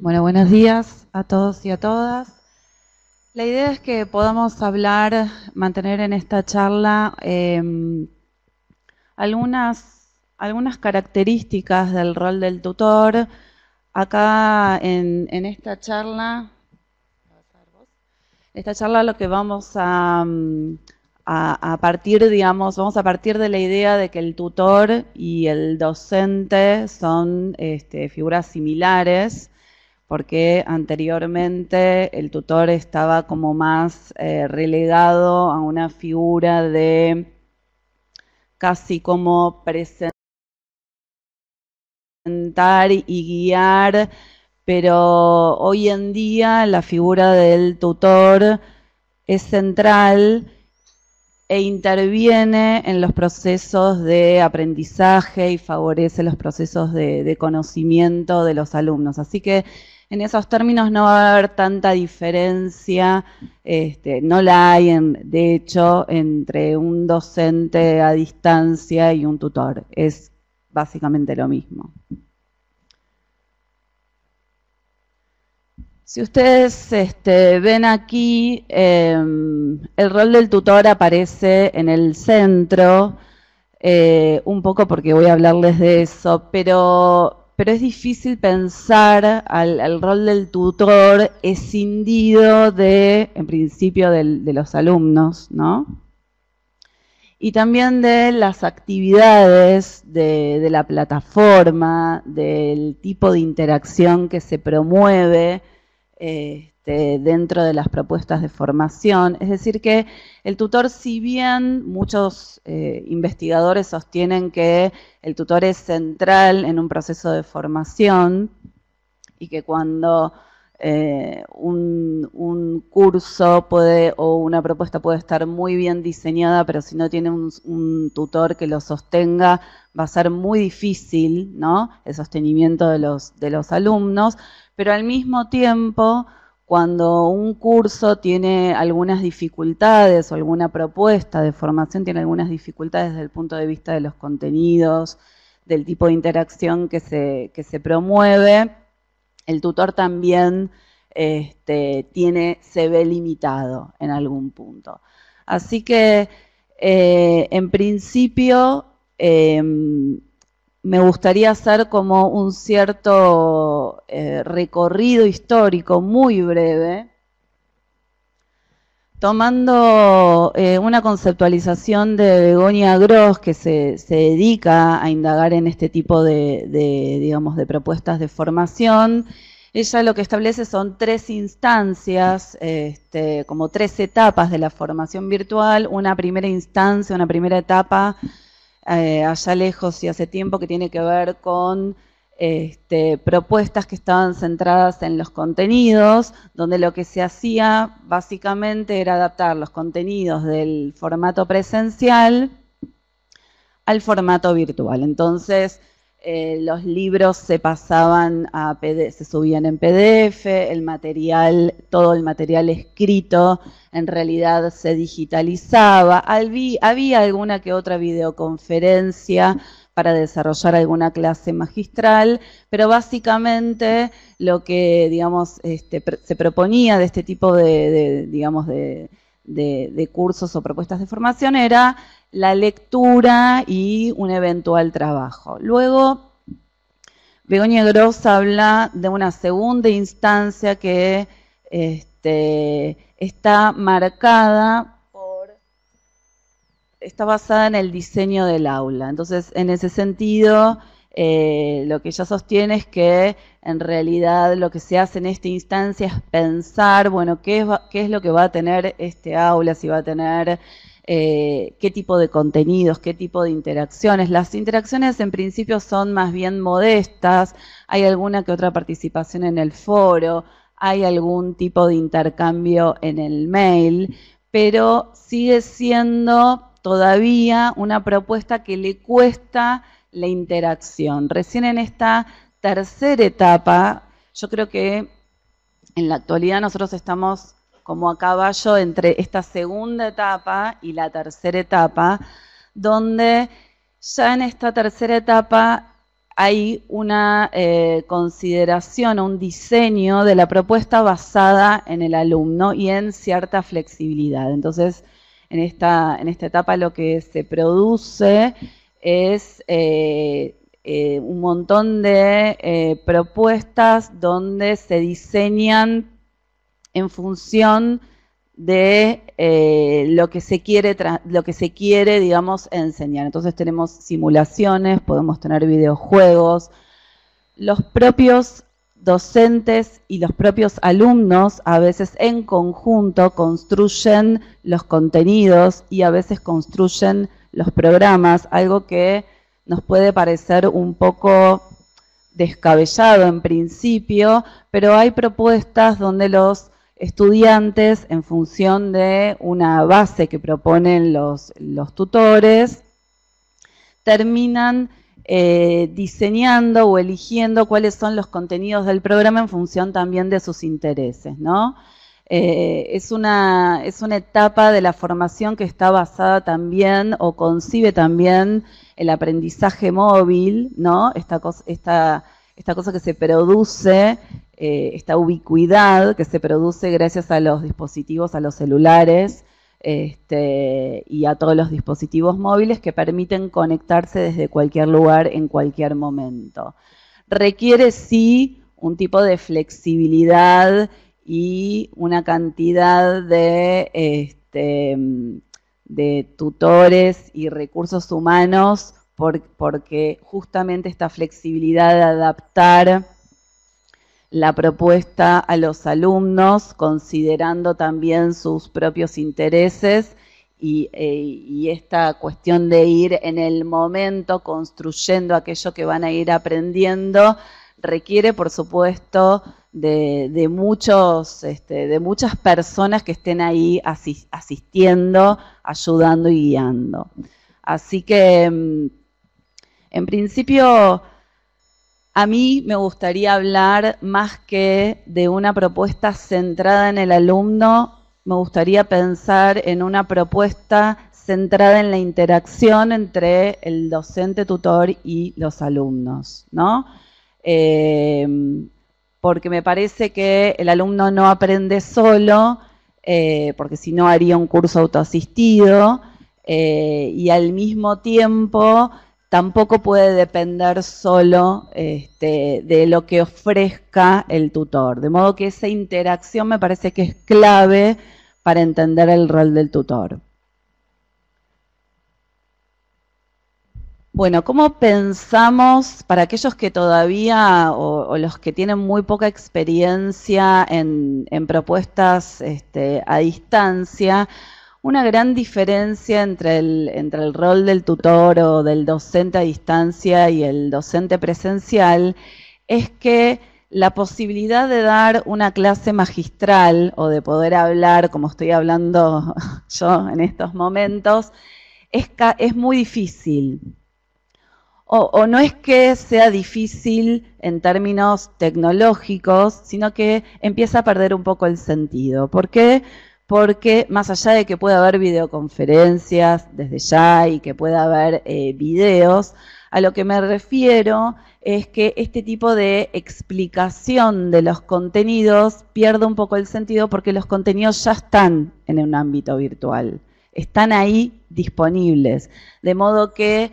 Bueno, buenos días a todos y a todas. La idea es que podamos hablar, mantener en esta charla em, algunas, algunas características del rol del tutor. Acá en, esta charla, esta charla lo que vamos mm, a, a, partir, digamos, vamos a partir de la idea de que el tutor y el docente son este, figuras similares porque anteriormente el tutor estaba como más eh, relegado a una figura de casi como presentar y guiar, pero hoy en día la figura del tutor es central e interviene en los procesos de aprendizaje y favorece los procesos de, de conocimiento de los alumnos. Así que en esos términos no va a haber tanta diferencia, este, no la hay, de hecho, entre un docente a distancia y un tutor. Es básicamente lo mismo. Si ustedes este, ven aquí, em, el rol del tutor aparece en el centro, eh, un poco porque voy a hablarles de eso, pero pero es difícil pensar al, rol del tutor escindido de, en principio, de los alumnos, ¿no? Y también de las actividades de, la plataforma, del tipo de interacción que se promueve, eh, este, dentro de las propuestas de formación. Es decir, que el tutor, si bien muchos eh, investigadores sostienen que el tutor es central en un proceso de formación y que cuando eh, un, curso puede o una propuesta puede estar muy bien diseñada, pero si no tiene un, tutor que lo sostenga, va a ser muy difícil el sostenimiento de los alumnos, pero al mismo tiempo cuando un curso tiene algunas dificultades o alguna propuesta de formación tiene algunas dificultades desde el punto de vista de los contenidos, del tipo de interacción que se, se promueve, el tutor también este, se ve limitado en algún punto. Así que, eh, en principio, em, me gustaría hacer como un cierto eh, recorrido histórico muy breve, tomando eh, una conceptualización de Begonia Gross, que se, dedica a indagar en este tipo de, digamos, de propuestas de formación, ella lo que establece son tres instancias, este, como tres etapas de la formación virtual, una primera instancia, una primera etapa eh, allá lejos y hace tiempo que tiene que ver con este, propuestas que estaban centradas en los contenidos, donde lo que se hacía básicamente era adaptar los contenidos del formato presencial al formato virtual. Entonces, eh, los libros se pasaban a se subían en PDF, el material, todo el material escrito en realidad se digitalizaba, había alguna que otra videoconferencia para desarrollar alguna clase magistral, pero básicamente lo que digamos este, se proponía de este tipo digamos de cursos o propuestas de formación era la lectura y un eventual trabajo. Luego, Begoña Gross habla de una segunda instancia que este, está marcada por, está basada en el diseño del aula. Entonces, en ese sentido, eh, lo que ella sostiene es que en realidad lo que se hace en esta instancia es pensar, bueno, qué es, qué es lo que va a tener este aula, si va a tener eh, qué tipo de contenidos, qué tipo de interacciones. Las interacciones en principio son más bien modestas, hay alguna que otra participación en el foro, hay algún tipo de intercambio en el mail, pero sigue siendo todavía una propuesta que le cuesta la interacción. Recién en esta tercera etapa, yo creo que en la actualidad nosotros estamos como a caballo entre esta segunda etapa y la tercera etapa, donde ya en esta tercera etapa hay una eh, consideración un diseño de la propuesta basada en el alumno y en cierta flexibilidad. Entonces, en esta, en esta etapa lo que se produce es eh, eh, un montón de propuestas donde se diseñan en función de eh, lo que se quiere lo que se quiere digamos enseñar entonces tenemos simulaciones podemos tener videojuegos los propios docentes y los propios alumnos a veces en conjunto construyen los contenidos y a veces construyen los programas, algo que nos puede parecer un poco descabellado en principio, pero hay propuestas donde los estudiantes en función de una base que proponen los, los tutores, terminan eh, diseñando o eligiendo cuáles son los contenidos del programa en función también de sus intereses, ¿no? Eh, es, una, es una etapa de la formación que está basada también o concibe también el aprendizaje móvil, ¿no? Esta esta, esta cosa que se produce eh, esta ubicuidad que se produce gracias a los dispositivos, a los celulares este, y a todos los dispositivos móviles que permiten conectarse desde cualquier lugar en cualquier momento. Requiere sí un tipo de flexibilidad y una cantidad de, este, tutores y recursos humanos porque justamente esta flexibilidad de adaptar la propuesta a los alumnos, considerando también sus propios intereses eh, y, esta cuestión de ir en el momento construyendo aquello que van a ir aprendiendo, requiere, por supuesto, de, muchos, este, de muchas personas que estén ahí asistiendo, ayudando y guiando. Así que, mm, en principio, a mí me gustaría hablar más que de una propuesta centrada en el alumno, me gustaría pensar en una propuesta centrada en la interacción entre el docente tutor y los alumnos, ¿no? Eh, porque me parece que el alumno no aprende solo, eh, porque si no haría un curso autoasistido, eh, y al mismo tiempo tampoco puede depender solo este, de lo que ofrezca el tutor. De modo que esa interacción me parece que es clave para entender el rol del tutor. Bueno, ¿cómo pensamos para aquellos que todavía o, los que tienen muy poca experiencia en, propuestas este, a distancia? una gran diferencia entre el, entre el rol del tutor o del docente a distancia y el docente presencial es que la posibilidad de dar una clase magistral o de poder hablar, como estoy hablando yo en estos momentos, es, es muy difícil. O, o, no es que sea difícil en términos tecnológicos, sino que empieza a perder un poco el sentido. Porque porque más allá de que pueda haber videoconferencias desde ya y que pueda haber eh, videos, a lo que me refiero es que este tipo de explicación de los contenidos pierde un poco el sentido porque los contenidos ya están en un ámbito virtual, están ahí disponibles, de modo que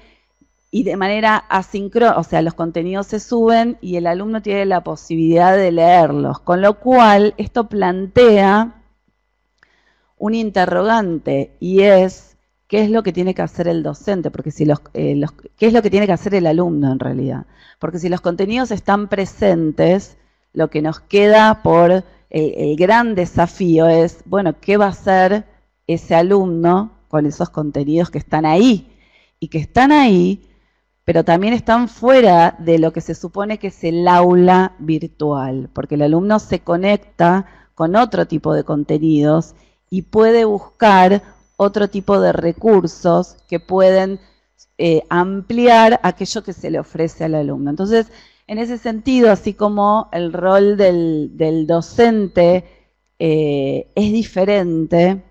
y de manera asincrónica, o sea, los contenidos se suben y el alumno tiene la posibilidad de leerlos, con lo cual esto plantea un interrogante y es qué es lo que tiene que hacer el docente, porque si eh, los, qué es lo que tiene que hacer el alumno en realidad, porque si los contenidos están presentes, lo que nos queda por el gran desafío es, bueno, ¿qué va a hacer ese alumno con esos contenidos que están ahí? Y que están ahí, pero también están fuera de lo que se supone que es el aula virtual, porque el alumno se conecta con otro tipo de contenidos y puede buscar otro tipo de recursos que pueden eh, ampliar aquello que se le ofrece al alumno. Entonces, en ese sentido, así como el rol del, docente eh, es diferente,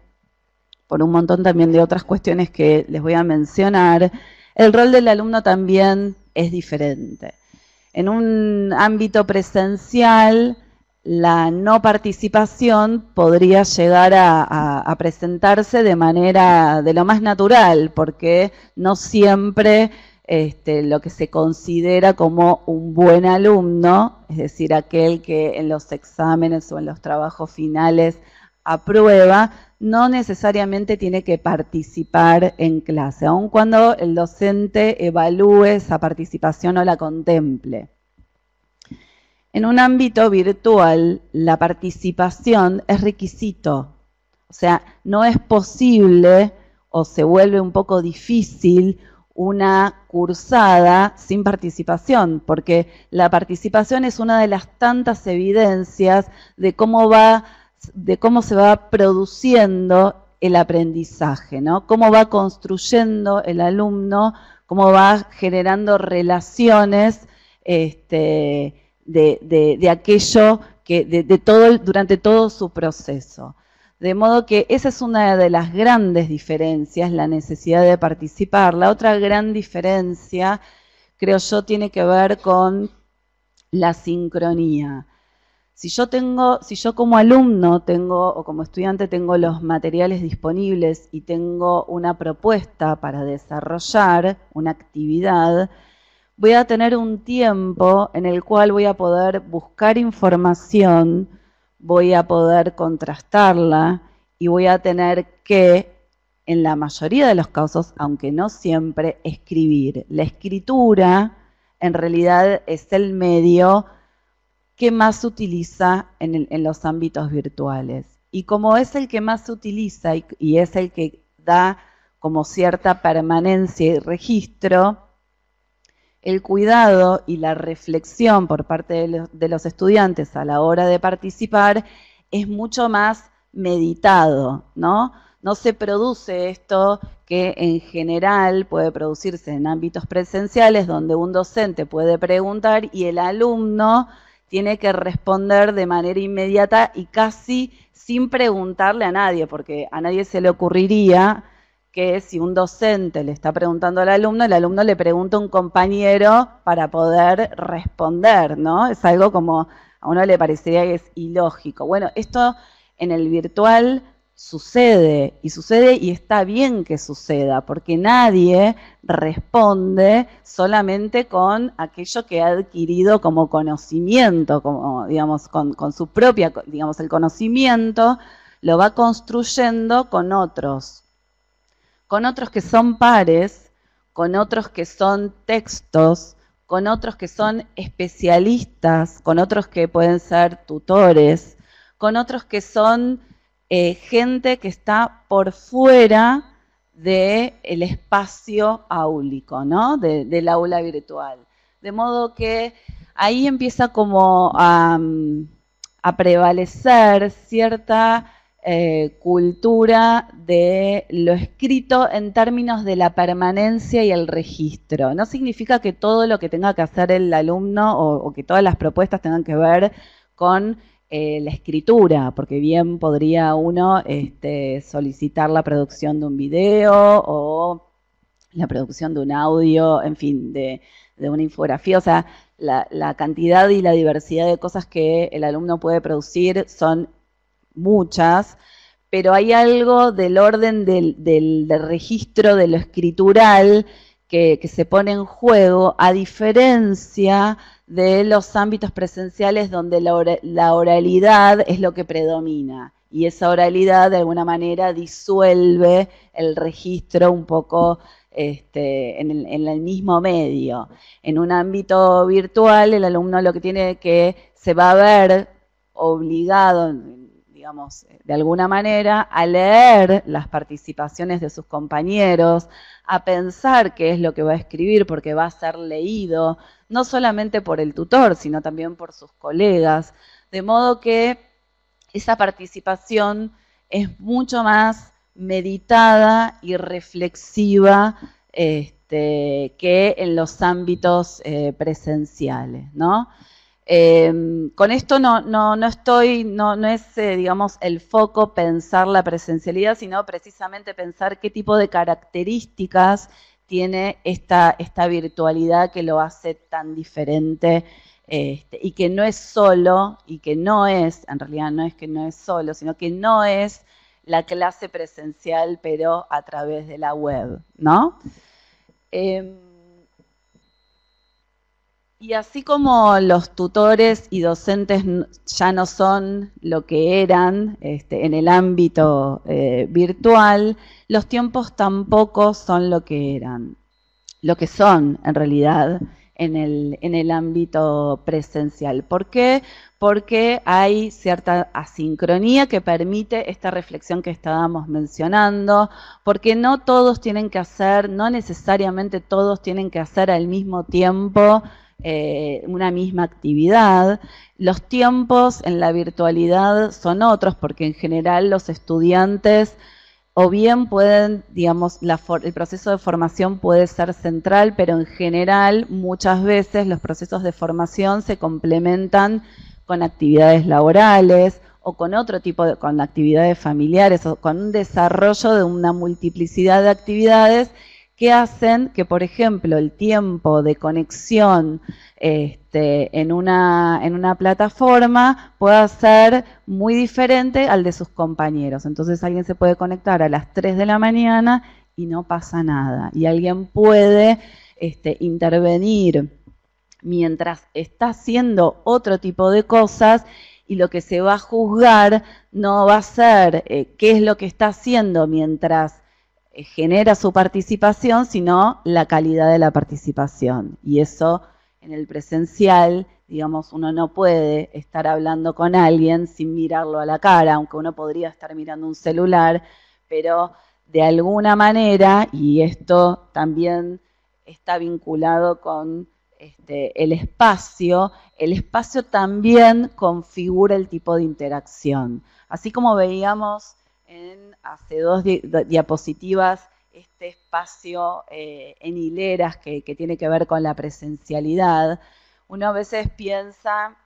por un montón también de otras cuestiones que les voy a mencionar, el rol del alumno también es diferente. En un ámbito presencial, la no participación podría llegar a, presentarse de manera de lo más natural, porque no siempre este, lo que se considera como un buen alumno, es decir, aquel que en los exámenes o en los trabajos finales aprueba, no necesariamente tiene que participar en clase, aun cuando el docente evalúe esa participación o la contemple. En un ámbito virtual, la participación es requisito. O sea, no es posible o se vuelve un poco difícil una cursada sin participación, porque la participación es una de las tantas evidencias de cómo va de cómo se va produciendo el aprendizaje, ¿no? Cómo va construyendo el alumno, cómo va generando relaciones este, de, aquello que de, todo durante todo su proceso. De modo que esa es una de las grandes diferencias, la necesidad de participar. La otra gran diferencia, creo yo, tiene que ver con la sincronía. Si yo tengo, si yo como alumno tengo o como estudiante tengo los materiales disponibles y tengo una propuesta para desarrollar una actividad, voy a tener un tiempo en el cual voy a poder buscar información, voy a poder contrastarla y voy a tener que, en la mayoría de los casos, aunque no siempre, escribir. La escritura en realidad es el medio que más se utiliza en, los ámbitos virtuales. Y como es el que más se utiliza y es el que da como cierta permanencia y registro, el cuidado y la reflexión por parte de los, estudiantes a la hora de participar es mucho más meditado, ¿no? No se produce esto que en general puede producirse en ámbitos presenciales donde un docente puede preguntar y el alumno tiene que responder de manera inmediata y casi sin preguntarle a nadie, porque a nadie se le ocurriría que si un docente le está preguntando al alumno, el alumno le pregunta a un compañero para poder responder, ¿no? Es algo como a uno le parecería que es ilógico. Bueno, esto en el virtual sucede y sucede y está bien que suceda, porque nadie responde solamente con aquello que ha adquirido como conocimiento, como digamos con, con su propia, digamos el conocimiento lo va construyendo con otros, con otros que son pares, con otros que son textos, con otros que son especialistas, con otros que pueden ser tutores, con otros que son eh, gente que está por fuera del el espacio áulico, ¿no? del aula virtual. De modo que ahí empieza como a mm, prevalecer cierta eh, cultura de lo escrito en términos de la permanencia y el registro. No significa que todo lo que tenga que hacer el alumno o, que todas las propuestas tengan que ver con eh, la escritura, porque bien podría uno este, solicitar la producción de un video o la producción de un audio, en fin, de, una infografía. O sea, la, la, cantidad y la diversidad de cosas que el alumno puede producir son muchas, pero hay algo del orden del, registro de lo escritural que, se pone en juego, a diferencia de los ámbitos presenciales donde la, oralidad es lo que predomina. Y esa oralidad de alguna manera disuelve el registro un poco este, en, el, en, el, mismo medio. En un ámbito virtual, el alumno lo que tiene que se va a ver obligado, digamos, eh, de alguna manera, a leer las participaciones de sus compañeros, a pensar qué es lo que va a escribir porque va a ser leído, no solamente por el tutor, sino también por sus colegas, de modo que esa participación es mucho más meditada y reflexiva este, que en los ámbitos eh, presenciales, ¿no? Em, con esto no, no, no estoy, no, no es, eh, digamos, el foco pensar la presencialidad, sino precisamente pensar qué tipo de características tiene esta, esta virtualidad que lo hace tan diferente este, y que no es solo, y que no es, en realidad no es que no es solo, sino que no es la clase presencial, pero a través de la web, ¿no? Em, y así como los tutores y docentes ya no son lo que eran este, en el ámbito eh, virtual, los tiempos tampoco son lo que eran, lo que son en realidad en el, en el ámbito presencial. ¿Por qué? Porque hay cierta asincronía que permite esta reflexión que estábamos mencionando, porque no todos tienen que hacer, no necesariamente todos tienen que hacer al mismo tiempo eh, una misma actividad. Los tiempos en la virtualidad son otros porque en general los estudiantes o bien pueden, digamos, el proceso de formación puede ser central, pero en general muchas veces los procesos de formación se complementan con actividades laborales o con otro tipo de con actividades familiares o con un desarrollo de una multiplicidad de actividades que hacen que, por ejemplo, el tiempo de conexión este, en, una, en una plataforma pueda ser muy diferente al de sus compañeros. Entonces alguien se puede conectar a las 3 de la mañana y no pasa nada. Y alguien puede este, intervenir mientras está haciendo otro tipo de cosas y lo que se va a juzgar no va a ser eh, qué es lo que está haciendo mientras eh, genera su participación, sino la calidad de la participación. Y eso en el presencial, digamos, uno no puede estar hablando con alguien sin mirarlo a la cara, aunque uno podría estar mirando un celular, pero de alguna manera, y esto también está vinculado con este, el espacio, el espacio también configura el tipo de interacción. Así como veíamos en hace dos diapositivas este espacio eh, en hileras que, tiene que ver con la presencialidad, uno a veces piensa,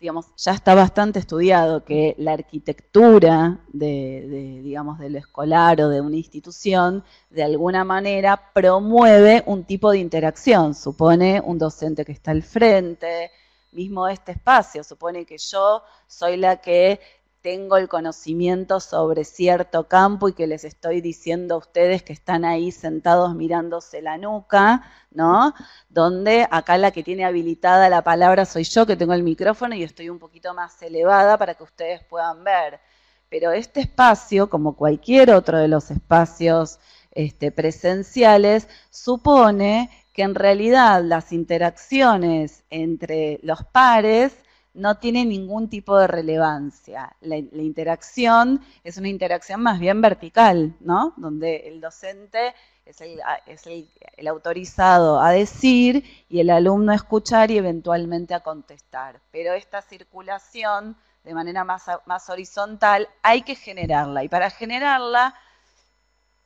digamos, ya está bastante estudiado que la arquitectura de, digamos, de escolar o de una institución, de alguna manera promueve un tipo de interacción, supone un docente que está al frente, mismo este espacio. Supone que yo soy la que tengo el conocimiento sobre cierto campo y que les estoy diciendo a ustedes que están ahí sentados mirándose la nuca, ¿no? Donde acá la que tiene habilitada la palabra soy yo, que tengo el micrófono y estoy un poquito más elevada para que ustedes puedan ver. Pero este espacio, como cualquier otro de los espacios este, presenciales, supone que en realidad las interacciones entre los pares no tiene ningún tipo de relevancia. La, interacción es una interacción más bien vertical, ¿no? Donde el docente es, el, autorizado a decir y el alumno a escuchar y eventualmente a contestar. Pero esta circulación de manera más horizontal hay que generarla y para generarla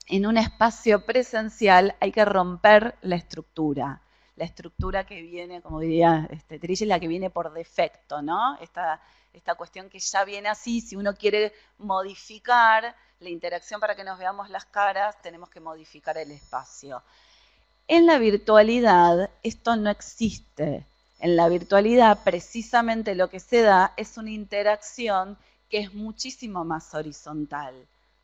en un espacio presencial hay que romper la estructura la estructura que viene, como diría este, es la que viene por defecto, ¿no? esta cuestión que ya viene así, si uno quiere modificar la interacción para que nos veamos las caras, tenemos que modificar el espacio. En la virtualidad esto no existe. En la virtualidad precisamente lo que se da es una interacción que es muchísimo más horizontal.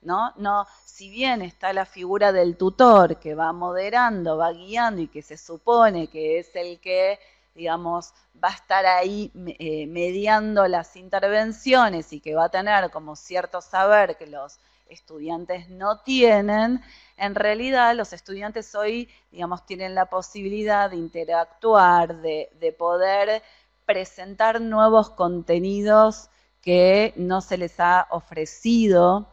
¿no? No, si bien está la figura del tutor que va moderando, va guiando y que se supone que es el que va a estar ahí eh, mediando las intervenciones y que va a tener como cierto saber que los estudiantes no tienen, en realidad los estudiantes hoy, tienen la posibilidad de interactuar, de poder presentar nuevos contenidos que no se les ha ofrecido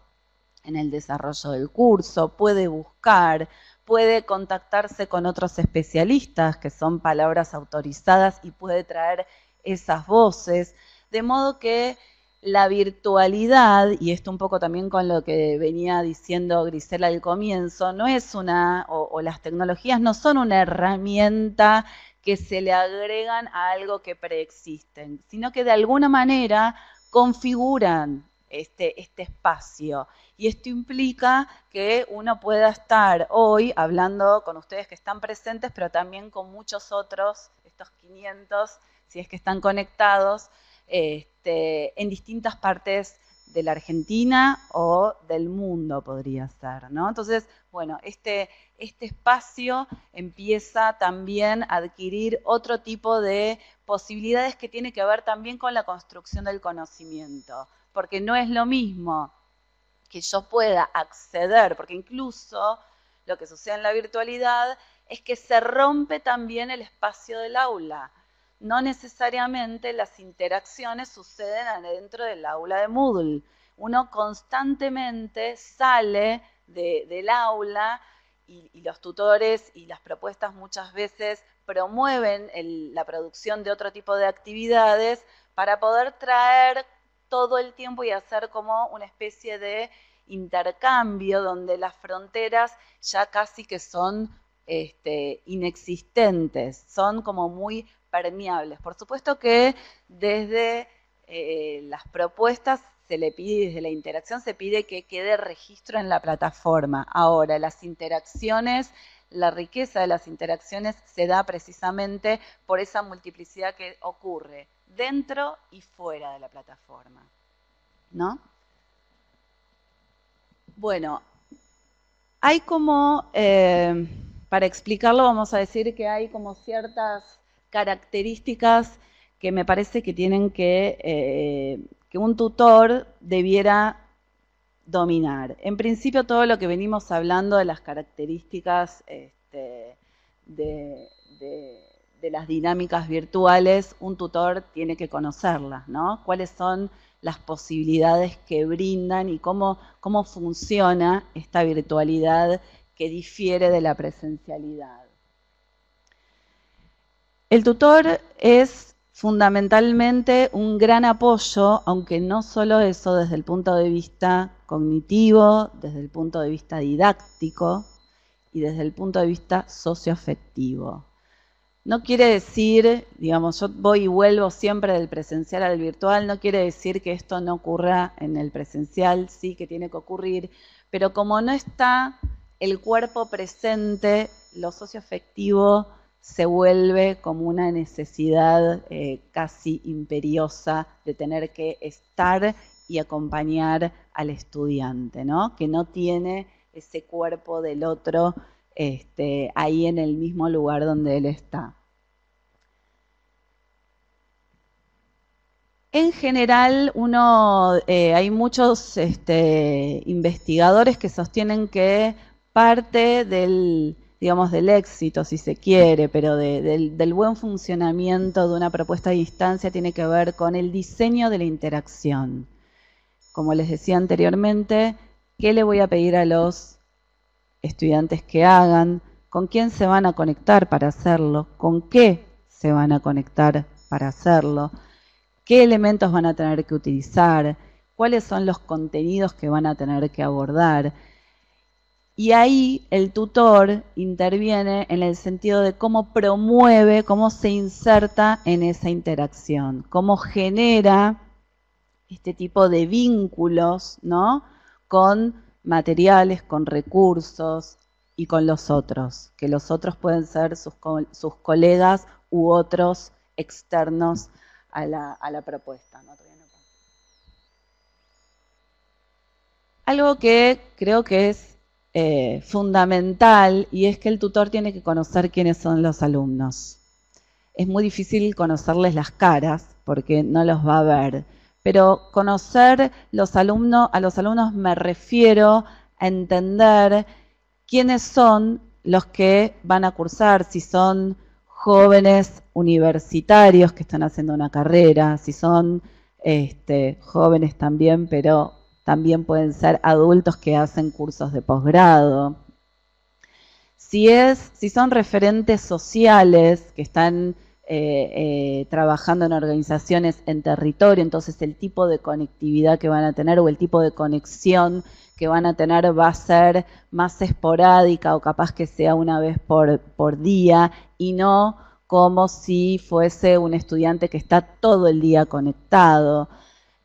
en el desarrollo del curso, puede buscar, puede contactarse con otros especialistas que son palabras autorizadas y puede traer esas voces, de modo que la virtualidad, y esto un poco también con lo que venía diciendo Grisela al comienzo, no es una, o, las tecnologías no son una herramienta que se le agregan a algo que preexisten, sino que de alguna manera configuran este, este espacio y esto implica que uno pueda estar hoy hablando con ustedes que están presentes, pero también con muchos otros, estos 500, si es que están conectados, este, en distintas partes de la Argentina o del mundo podría ser, ¿no? Entonces, bueno, este, este espacio empieza también a adquirir otro tipo de posibilidades que tiene que ver también con la construcción del conocimiento, porque no es lo mismo que yo pueda acceder, porque incluso lo que sucede en la virtualidad es que se rompe también el espacio del aula. No necesariamente las interacciones suceden adentro del aula de Moodle. Uno constantemente sale del aula y, los tutores y las propuestas muchas veces promueven la producción de otro tipo de actividades para poder traer todo el tiempo y hacer como una especie de intercambio donde las fronteras ya casi que son este, inexistentes, son como muy permeables. Por supuesto que desde eh, las propuestas se le pide, desde la interacción se pide que quede registro en la plataforma. Ahora, las interacciones la riqueza de las interacciones se da precisamente por esa multiplicidad que ocurre dentro y fuera de la plataforma. ¿No? Bueno, hay como, eh, para explicarlo vamos a decir que hay como ciertas características que me parece que tienen que, eh, que un tutor debiera dominar. En principio todo lo que venimos hablando de las características este, de, de, las dinámicas virtuales, un tutor tiene que conocerlas, ¿no? ¿Cuáles son las posibilidades que brindan y cómo, cómo funciona esta virtualidad que difiere de la presencialidad? El tutor es fundamentalmente un gran apoyo, aunque no solo eso desde el punto de vista cognitivo, desde el punto de vista didáctico y desde el punto de vista socioafectivo. No quiere decir, digamos, yo voy y vuelvo siempre del presencial al virtual, no quiere decir que esto no ocurra en el presencial, sí que tiene que ocurrir, pero como no está el cuerpo presente, lo socioafectivo se vuelve como una necesidad eh, casi imperiosa de tener que estar y acompañar al estudiante, ¿no? Que no tiene ese cuerpo del otro este, ahí en el mismo lugar donde él está. En general, uno, eh, hay muchos este, investigadores que sostienen que parte del, digamos, del éxito, si se quiere, pero del, del, buen funcionamiento de una propuesta de instancia tiene que ver con el diseño de la interacción como les decía anteriormente, qué le voy a pedir a los estudiantes que hagan, con quién se van a conectar para hacerlo, con qué se van a conectar para hacerlo, qué elementos van a tener que utilizar, cuáles son los contenidos que van a tener que abordar. Y ahí el tutor interviene en el sentido de cómo promueve, cómo se inserta en esa interacción, cómo genera este tipo de vínculos, ¿no? Con materiales, con recursos y con los otros, que los otros pueden ser sus, sus colegas u otros externos a la, a la propuesta. Algo que creo que es eh, fundamental y es que el tutor tiene que conocer quiénes son los alumnos. Es muy difícil conocerles las caras porque no los va a ver pero conocer los alumnos, a los alumnos me refiero a entender quiénes son los que van a cursar, si son jóvenes universitarios que están haciendo una carrera, si son este, jóvenes también, pero también pueden ser adultos que hacen cursos de posgrado. Si, si son referentes sociales que están eh, eh, trabajando en organizaciones en territorio, entonces el tipo de conectividad que van a tener o el tipo de conexión que van a tener va a ser más esporádica o capaz que sea una vez por, día y no como si fuese un estudiante que está todo el día conectado.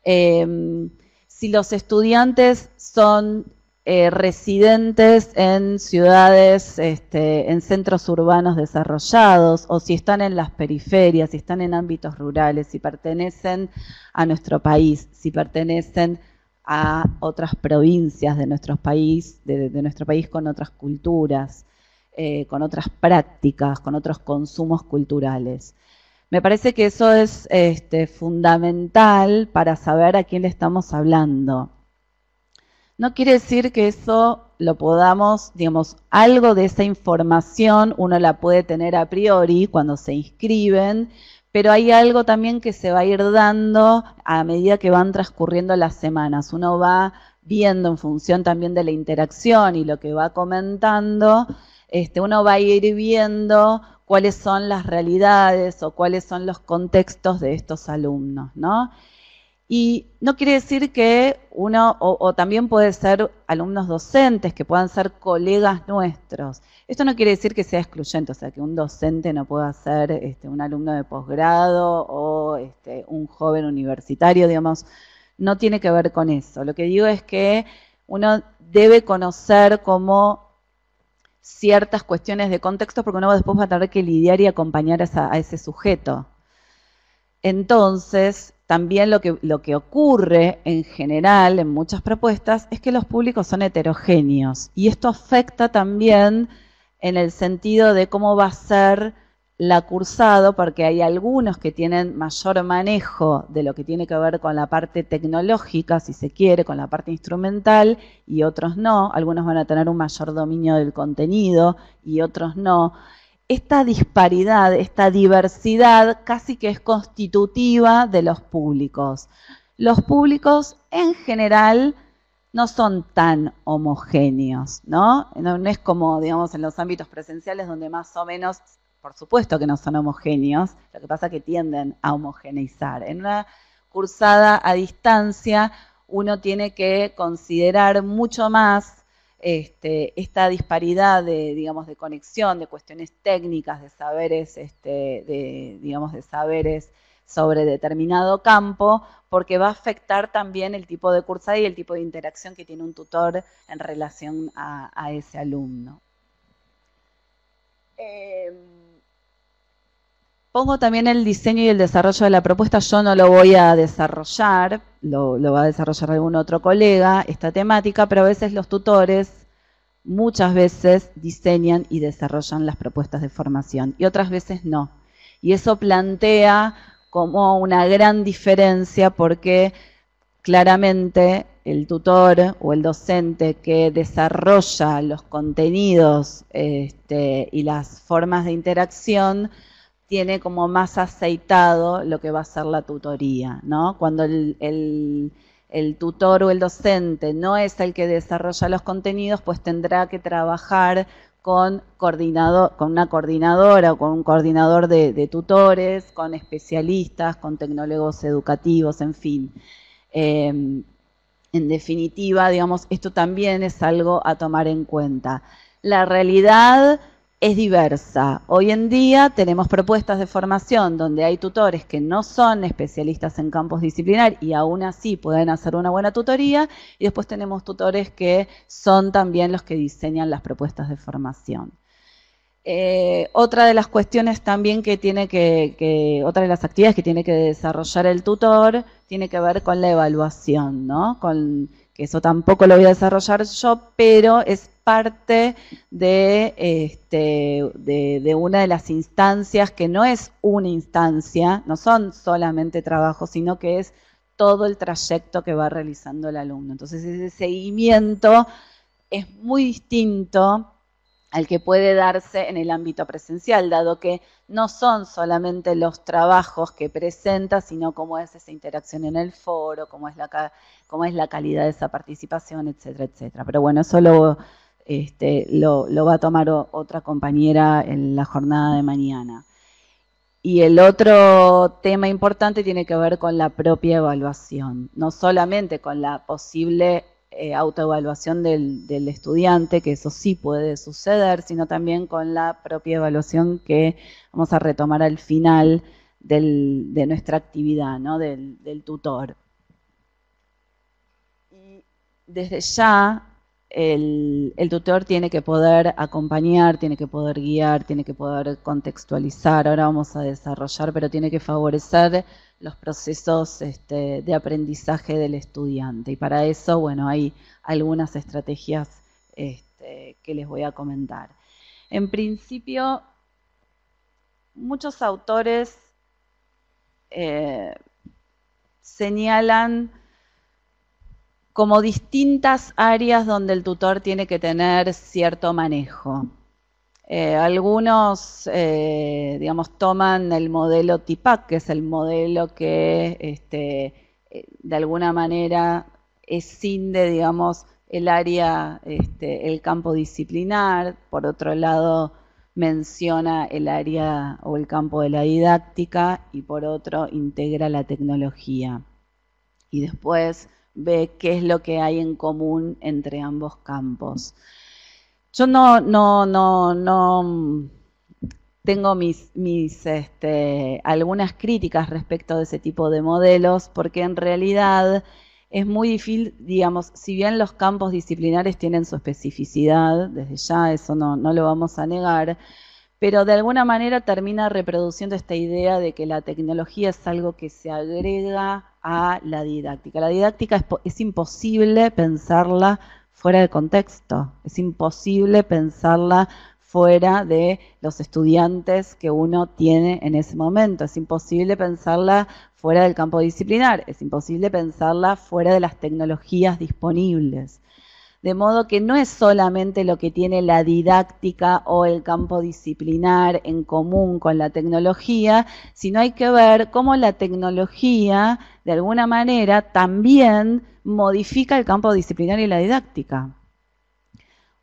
Em, si los estudiantes son eh, residentes en ciudades, este, en centros urbanos desarrollados, o si están en las periferias, si están en ámbitos rurales, si pertenecen a nuestro país, si pertenecen a otras provincias de, nuestro país, de, nuestro país con otras culturas, eh, con otras prácticas, con otros consumos culturales. Me parece que eso es este, fundamental para saber a quién le estamos hablando. No quiere decir que eso lo podamos, digamos, algo de esa información uno la puede tener a priori cuando se inscriben, pero hay algo también que se va a ir dando a medida que van transcurriendo las semanas. Uno va viendo en función también de la interacción y lo que va comentando, este, uno va a ir viendo cuáles son las realidades o cuáles son los contextos de estos alumnos, ¿no? Y no quiere decir que uno, o, también puede ser alumnos docentes, que puedan ser colegas nuestros. Esto no quiere decir que sea excluyente, o sea, que un docente no pueda ser este, un alumno de posgrado o este, un joven universitario, digamos, no tiene que ver con eso. Lo que digo es que uno debe conocer como ciertas cuestiones de contexto, porque uno después va a tener que lidiar y acompañar a ese sujeto. Entonces, también lo que, ocurre en general en muchas propuestas es que los públicos son heterogéneos y esto afecta también en el sentido de cómo va a ser la cursado, porque hay algunos que tienen mayor manejo de lo que tiene que ver con la parte tecnológica, si se quiere, con la parte instrumental, y otros no. Algunos van a tener un mayor dominio del contenido y otros no esta disparidad, esta diversidad casi que es constitutiva de los públicos. Los públicos en general no son tan homogéneos, ¿no? ¿no? es como, digamos, en los ámbitos presenciales donde más o menos, por supuesto que no son homogéneos, lo que pasa es que tienden a homogeneizar. En una cursada a distancia uno tiene que considerar mucho más este, esta disparidad de, digamos, de conexión, de cuestiones técnicas, de saberes, este, de, digamos, de saberes sobre determinado campo, porque va a afectar también el tipo de cursada y el tipo de interacción que tiene un tutor en relación a, ese alumno. Em, Pongo también el diseño y el desarrollo de la propuesta. Yo no lo voy a desarrollar, lo, va a desarrollar algún otro colega, esta temática, pero a veces los tutores muchas veces diseñan y desarrollan las propuestas de formación y otras veces no. Y eso plantea como una gran diferencia porque claramente el tutor o el docente que desarrolla los contenidos este, y las formas de interacción tiene como más aceitado lo que va a ser la tutoría, ¿no? Cuando el, tutor o el docente no es el que desarrolla los contenidos, pues tendrá que trabajar con, con una coordinadora o con un coordinador de, tutores, con especialistas, con tecnólogos educativos, en fin. Em, en definitiva, digamos, esto también es algo a tomar en cuenta. La realidad es diversa. Hoy en día tenemos propuestas de formación donde hay tutores que no son especialistas en campos disciplinar y aún así pueden hacer una buena tutoría y después tenemos tutores que son también los que diseñan las propuestas de formación. Eh, otra de las cuestiones también que tiene que, otra de las actividades que tiene que desarrollar el tutor tiene que ver con la evaluación, ¿no? Con, que eso tampoco lo voy a desarrollar yo, pero es parte de, este, de, una de las instancias que no es una instancia, no son solamente trabajos, sino que es todo el trayecto que va realizando el alumno. Entonces ese seguimiento es muy distinto al que puede darse en el ámbito presencial, dado que no son solamente los trabajos que presenta, sino cómo es esa interacción en el foro, cómo es la, cómo es la calidad de esa participación, etcétera, etcétera. Pero bueno, eso lo, este, lo, va a tomar otra compañera en la jornada de mañana. Y el otro tema importante tiene que ver con la propia evaluación, no solamente con la posible eh, autoevaluación del, estudiante, que eso sí puede suceder, sino también con la propia evaluación que vamos a retomar al final de nuestra actividad, ¿no? del, del tutor. Y desde ya el, tutor tiene que poder acompañar, tiene que poder guiar, tiene que poder contextualizar, ahora vamos a desarrollar, pero tiene que favorecer los procesos este, de aprendizaje del estudiante. Y para eso, bueno, hay algunas estrategias este, que les voy a comentar. En principio, muchos autores eh, señalan como distintas áreas donde el tutor tiene que tener cierto manejo. Eh, algunos, eh, digamos, toman el modelo TIPAC, que es el modelo que este, eh, de alguna manera escinde, digamos, el área, este, el campo disciplinar, por otro lado menciona el área o el campo de la didáctica y por otro integra la tecnología. Y después ve qué es lo que hay en común entre ambos campos. Yo no, no, no, no mm, tengo mis, este, algunas críticas respecto de ese tipo de modelos, porque en realidad es muy difícil, digamos, si bien los campos disciplinares tienen su especificidad, desde ya eso no lo vamos a negar, pero de alguna manera termina reproduciendo esta idea de que la tecnología es algo que se agrega a la didáctica. La didáctica es, imposible pensarla fuera del contexto, es imposible pensarla fuera de los estudiantes que uno tiene en ese momento, es imposible pensarla fuera del campo disciplinar, es imposible pensarla fuera de las tecnologías disponibles. De modo que no es solamente lo que tiene la didáctica o el campo disciplinar en común con la tecnología, sino hay que ver cómo la tecnología, de alguna manera, también modifica el campo disciplinar y la didáctica.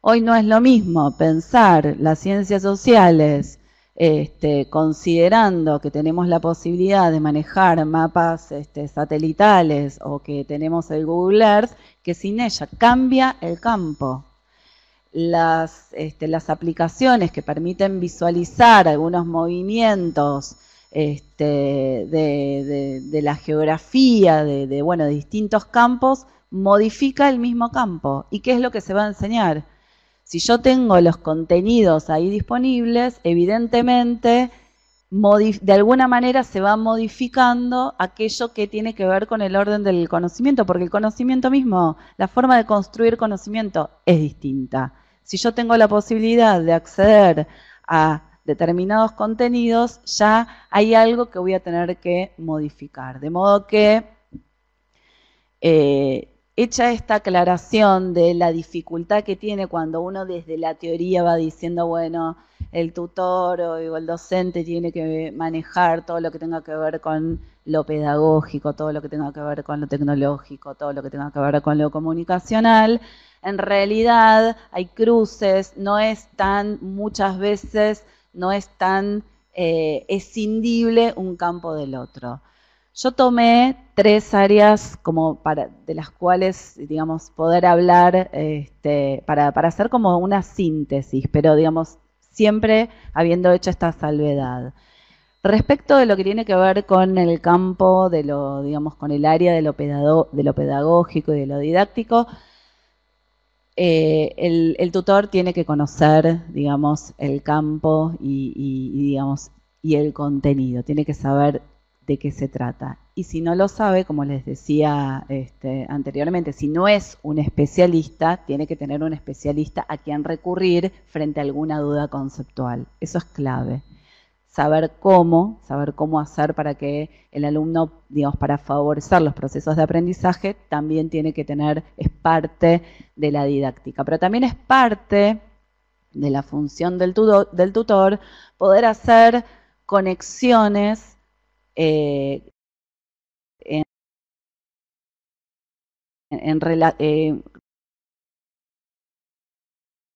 Hoy no es lo mismo pensar las ciencias sociales este, considerando que tenemos la posibilidad de manejar mapas este, satelitales o que tenemos el Google Earth, que sin ella cambia el campo. Las, este, aplicaciones que permiten visualizar algunos movimientos este, de, la geografía, de, de distintos campos, modifica el mismo campo. ¿Y qué es lo que se va a enseñar? Si yo tengo los contenidos ahí disponibles, evidentemente de alguna manera se va modificando aquello que tiene que ver con el orden del conocimiento, porque el conocimiento mismo, la forma de construir conocimiento es distinta. Si yo tengo la posibilidad de acceder a determinados contenidos, ya hay algo que voy a tener que modificar. De modo que eh, hecha esta aclaración de la dificultad que tiene cuando uno desde la teoría va diciendo, bueno, el tutor o el docente tiene que manejar todo lo que tenga que ver con lo pedagógico, todo lo que tenga que ver con lo tecnológico, todo lo que tenga que ver con lo comunicacional. En realidad hay cruces, no es tan, muchas veces, no es tan eh, escindible un campo del otro. Yo tomé tres áreas como de las cuales, digamos, poder hablar, este, para, hacer como una síntesis, pero digamos, siempre habiendo hecho esta salvedad. Respecto de lo que tiene que ver con el campo, de lo, digamos, con el área de lo, pedagógico y de lo didáctico, eh, el, tutor tiene que conocer, digamos, el campo digamos, y el contenido. Tiene que saber de qué se trata. Y si no lo sabe, como les decía este, anteriormente, si no es un especialista, tiene que tener un especialista a quien recurrir frente a alguna duda conceptual. Eso es clave. Saber cómo, saber cómo hacer para que el alumno, digamos, para favorecer los procesos de aprendizaje, también tiene que tener, es parte de la didáctica. Pero también es parte de la función del tutor poder hacer conexiones eh, en, eh,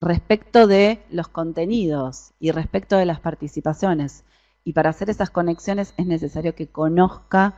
respecto de los contenidos y respecto de las participaciones. Y para hacer esas conexiones es necesario que conozca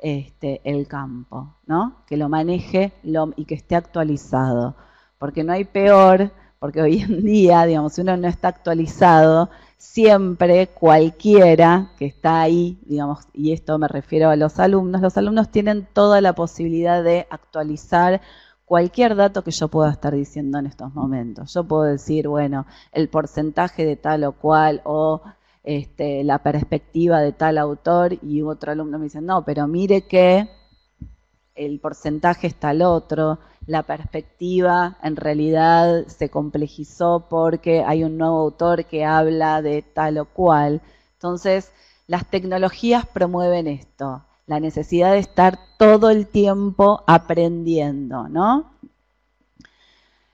este, el campo, ¿no? que lo maneje lo, y que esté actualizado. Porque no hay peor porque hoy en día, digamos, si uno no está actualizado, siempre cualquiera que está ahí, digamos, y esto me refiero a los alumnos, los alumnos tienen toda la posibilidad de actualizar cualquier dato que yo pueda estar diciendo en estos momentos. Yo puedo decir, bueno, el porcentaje de tal o cual o este, la perspectiva de tal autor y otro alumno me dice, no, pero mire que el porcentaje está al otro la perspectiva en realidad se complejizó porque hay un nuevo autor que habla de tal o cual. Entonces, las tecnologías promueven esto, la necesidad de estar todo el tiempo aprendiendo, ¿no?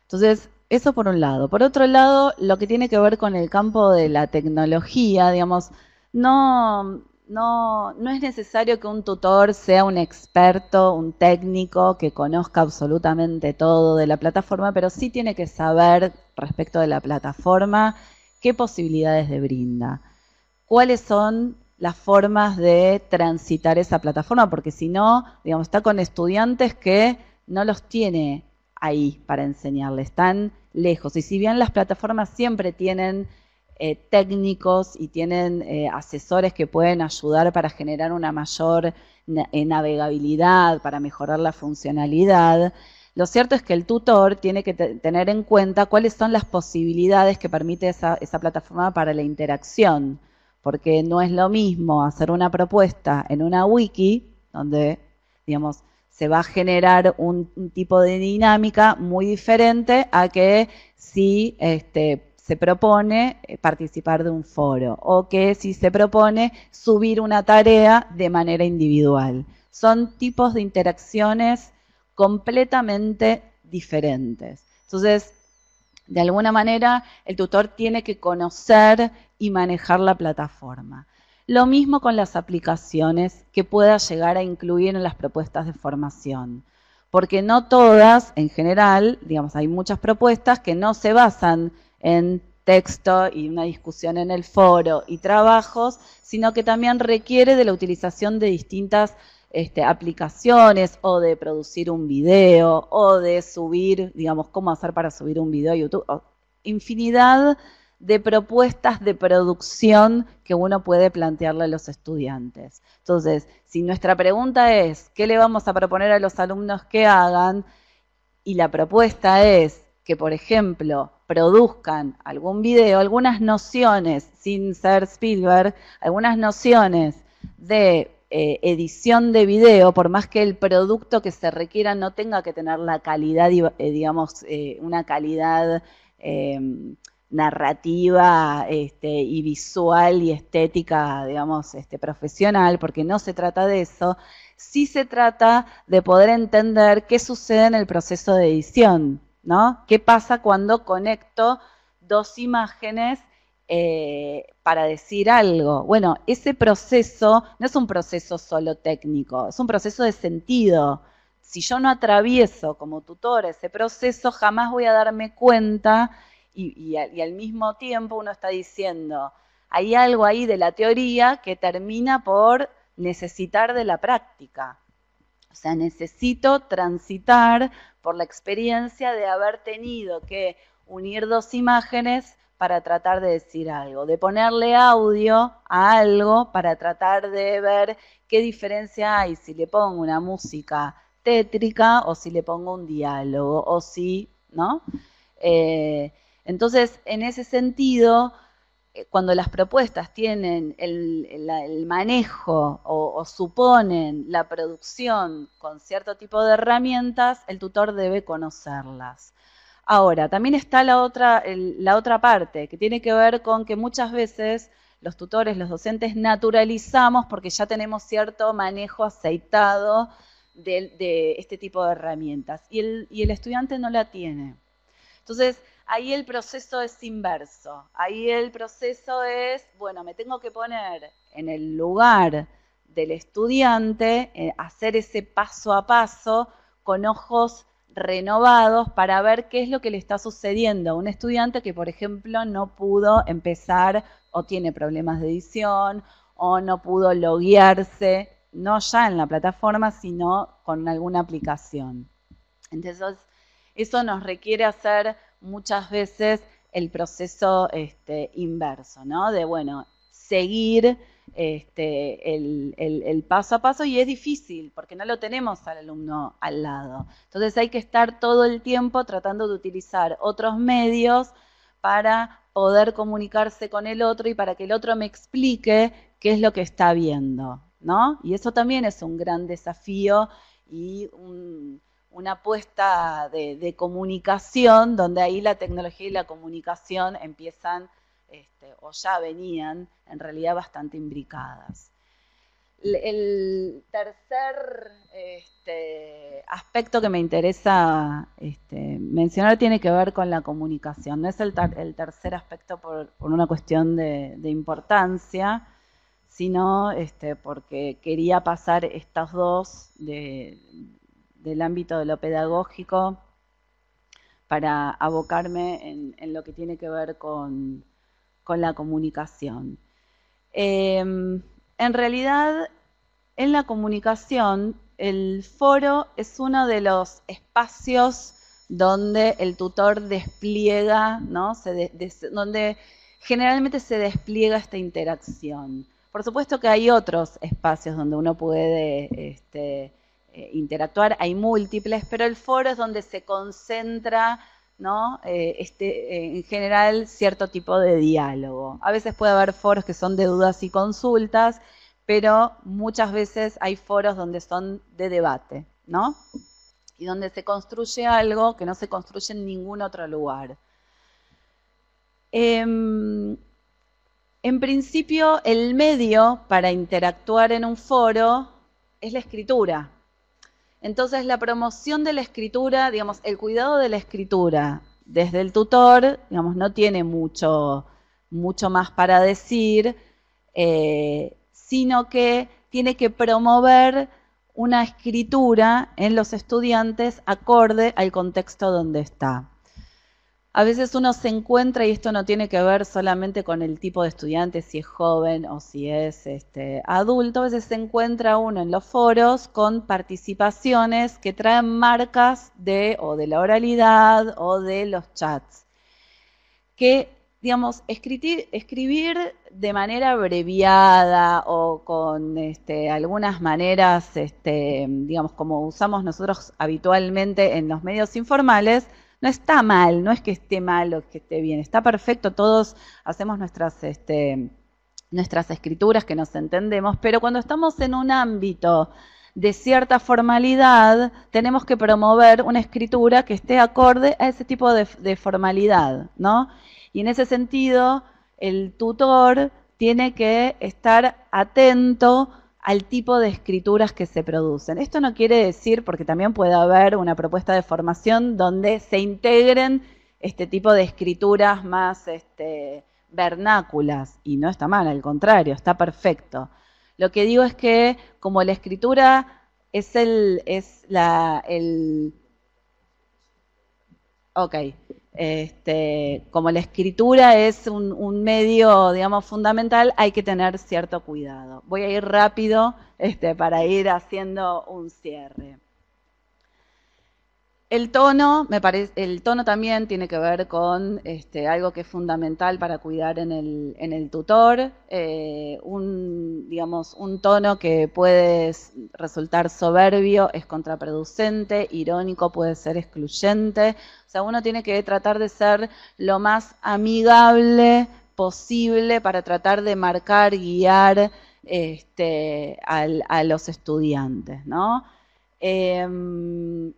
Entonces, eso por un lado. Por otro lado, lo que tiene que ver con el campo de la tecnología, digamos, no, no, no es necesario que un tutor sea un experto, un técnico que conozca absolutamente todo de la plataforma, pero sí tiene que saber respecto de la plataforma qué posibilidades le brinda, cuáles son las formas de transitar esa plataforma, porque si no, digamos, está con estudiantes que no los tiene ahí para enseñarles, están lejos. Y si bien las plataformas siempre tienen eh, técnicos y tienen eh, asesores que pueden ayudar para generar una mayor eh, navegabilidad, para mejorar la funcionalidad. Lo cierto es que el tutor tiene que tener en cuenta cuáles son las posibilidades que permite esa, plataforma para la interacción, porque no es lo mismo hacer una propuesta en una wiki, donde, digamos, se va a generar un, un tipo de dinámica muy diferente a que si este, se propone eh, participar de un foro o que si se propone subir una tarea de manera individual. Son tipos de interacciones completamente diferentes. Entonces, de alguna manera, el tutor tiene que conocer y manejar la plataforma. Lo mismo con las aplicaciones que pueda llegar a incluir en las propuestas de formación. Porque no todas, en general, digamos, hay muchas propuestas que no se basan en texto y una discusión en el foro y trabajos, sino que también requiere de la utilización de distintas este, aplicaciones o de producir un video o de subir, digamos, cómo hacer para subir un video a YouTube, infinidad de propuestas de producción que uno puede plantearle a los estudiantes. Entonces, si nuestra pregunta es, ¿qué le vamos a proponer a los alumnos que hagan? Y la propuesta es que, por ejemplo, produzcan algún video, algunas nociones, sin ser Spielberg, algunas nociones de eh, edición de video, por más que el producto que se requiera no tenga que tener la calidad, eh, digamos, eh, una calidad em, narrativa este, y visual y estética, digamos, este, profesional, porque no se trata de eso, sí se trata de poder entender qué sucede en el proceso de edición ¿no? ¿Qué pasa cuando conecto dos imágenes eh, para decir algo? Bueno, ese proceso no es un proceso solo técnico, es un proceso de sentido. Si yo no atravieso como tutor ese proceso, jamás voy a darme cuenta y al mismo tiempo uno está diciendo, hay algo ahí de la teoría que termina por necesitar de la práctica. O sea, necesito transitar por la experiencia de haber tenido que unir dos imágenes para tratar de decir algo, de ponerle audio a algo para tratar de ver qué diferencia hay si le pongo una música tétrica o si le pongo un diálogo o si, ¿no? Eh, entonces, en ese sentido, eh, cuando las propuestas tienen el, manejo o, suponen la producción con cierto tipo de herramientas, el tutor debe conocerlas. Ahora, también está la otra, la otra parte, que tiene que ver con que muchas veces los tutores, los docentes, naturalizamos porque ya tenemos cierto manejo aceitado de, este tipo de herramientas y el, y el estudiante no la tiene. Entonces, ahí el proceso es inverso. Ahí el proceso es, bueno, me tengo que poner en el lugar del estudiante, eh, hacer ese paso a paso con ojos renovados para ver qué es lo que le está sucediendo a un estudiante que, por ejemplo, no pudo empezar o tiene problemas de edición o no pudo loguearse, no ya en la plataforma, sino con alguna aplicación. Entonces, eso nos requiere hacer muchas veces el proceso este, inverso, ¿no? De, bueno, seguir este, el, el, paso a paso y es difícil porque no lo tenemos al alumno al lado. Entonces hay que estar todo el tiempo tratando de utilizar otros medios para poder comunicarse con el otro y para que el otro me explique qué es lo que está viendo, ¿no? Y eso también es un gran desafío y un, una apuesta de, comunicación, donde ahí la tecnología y la comunicación empiezan, este, o ya venían, en realidad bastante imbricadas. El tercer este, aspecto que me interesa este, mencionar tiene que ver con la comunicación. No es el, tercer aspecto por, una cuestión de, importancia, sino porque quería pasar estas dos de, del ámbito de lo pedagógico para abocarme en, lo que tiene que ver con, la comunicación. Em, en realidad, en la comunicación, el foro es uno de los espacios donde el tutor despliega, ¿no? donde generalmente se despliega esta interacción. Por supuesto que hay otros espacios donde uno puede este, eh, interactuar, hay múltiples, pero el foro es donde se concentra ¿no? Eh, este, eh, en general cierto tipo de diálogo. A veces puede haber foros que son de dudas y consultas, pero muchas veces hay foros donde son de debate, Y donde se construye algo que no se construye en ningún otro lugar. Em, en principio, el medio para interactuar en un foro es la escritura, entonces la promoción de la escritura, digamos, el cuidado de la escritura desde el tutor, digamos, no tiene mucho, mucho más para decir, eh, sino que tiene que promover una escritura en los estudiantes acorde al contexto donde está a veces uno se encuentra, y esto no tiene que ver solamente con el tipo de estudiante, si es joven o si es este, adulto, a veces se encuentra uno en los foros con participaciones que traen marcas de o de la oralidad o de los chats. Que digamos, escribir, de manera abreviada o con este, algunas maneras, este, digamos, como usamos nosotros habitualmente en los medios informales, no está mal, no es que esté mal o que esté bien, está perfecto, todos hacemos nuestras, este, nuestras escrituras que nos entendemos, pero cuando estamos en un ámbito de cierta formalidad, tenemos que promover una escritura que esté acorde a ese tipo de, de formalidad, ¿no? Y en ese sentido, el tutor tiene que estar atento al tipo de escrituras que se producen. Esto no quiere decir, porque también puede haber una propuesta de formación donde se integren este tipo de escrituras más este, vernáculas, y no está mal, al contrario, está perfecto. Lo que digo es que como la escritura es el, es la, el, ok, este, como la escritura es un, medio, digamos, fundamental, hay que tener cierto cuidado. Voy a ir rápido este, para ir haciendo un cierre. El tono, me parece, el tono también tiene que ver con este, algo que es fundamental para cuidar en el, tutor, eh, un, digamos, un tono que puede resultar soberbio, es contraproducente, irónico, puede ser excluyente. O sea, uno tiene que tratar de ser lo más amigable posible para tratar de marcar, guiar este, a los estudiantes, ¿no? Em,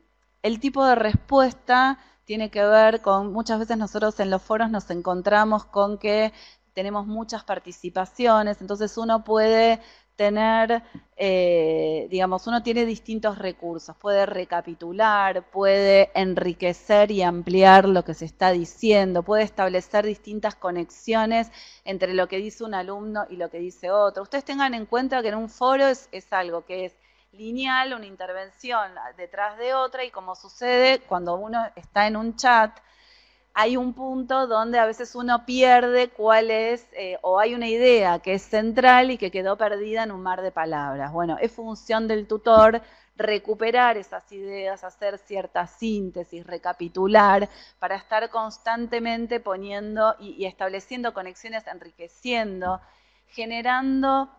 el tipo de respuesta tiene que ver con, muchas veces nosotros en los foros nos encontramos con que tenemos muchas participaciones, entonces uno puede tener, eh, digamos, uno tiene distintos recursos, puede recapitular, puede enriquecer y ampliar lo que se está diciendo, puede establecer distintas conexiones entre lo que dice un alumno y lo que dice otro. Ustedes tengan en cuenta que en un foro es algo que es lineal, una intervención detrás de otra y como sucede cuando uno está en un chat, hay un punto donde a veces uno pierde cuál es, eh, o hay una idea que es central y que quedó perdida en un mar de palabras. Bueno, es función del tutor recuperar esas ideas, hacer cierta síntesis, recapitular, para estar constantemente poniendo y estableciendo conexiones, enriqueciendo, generando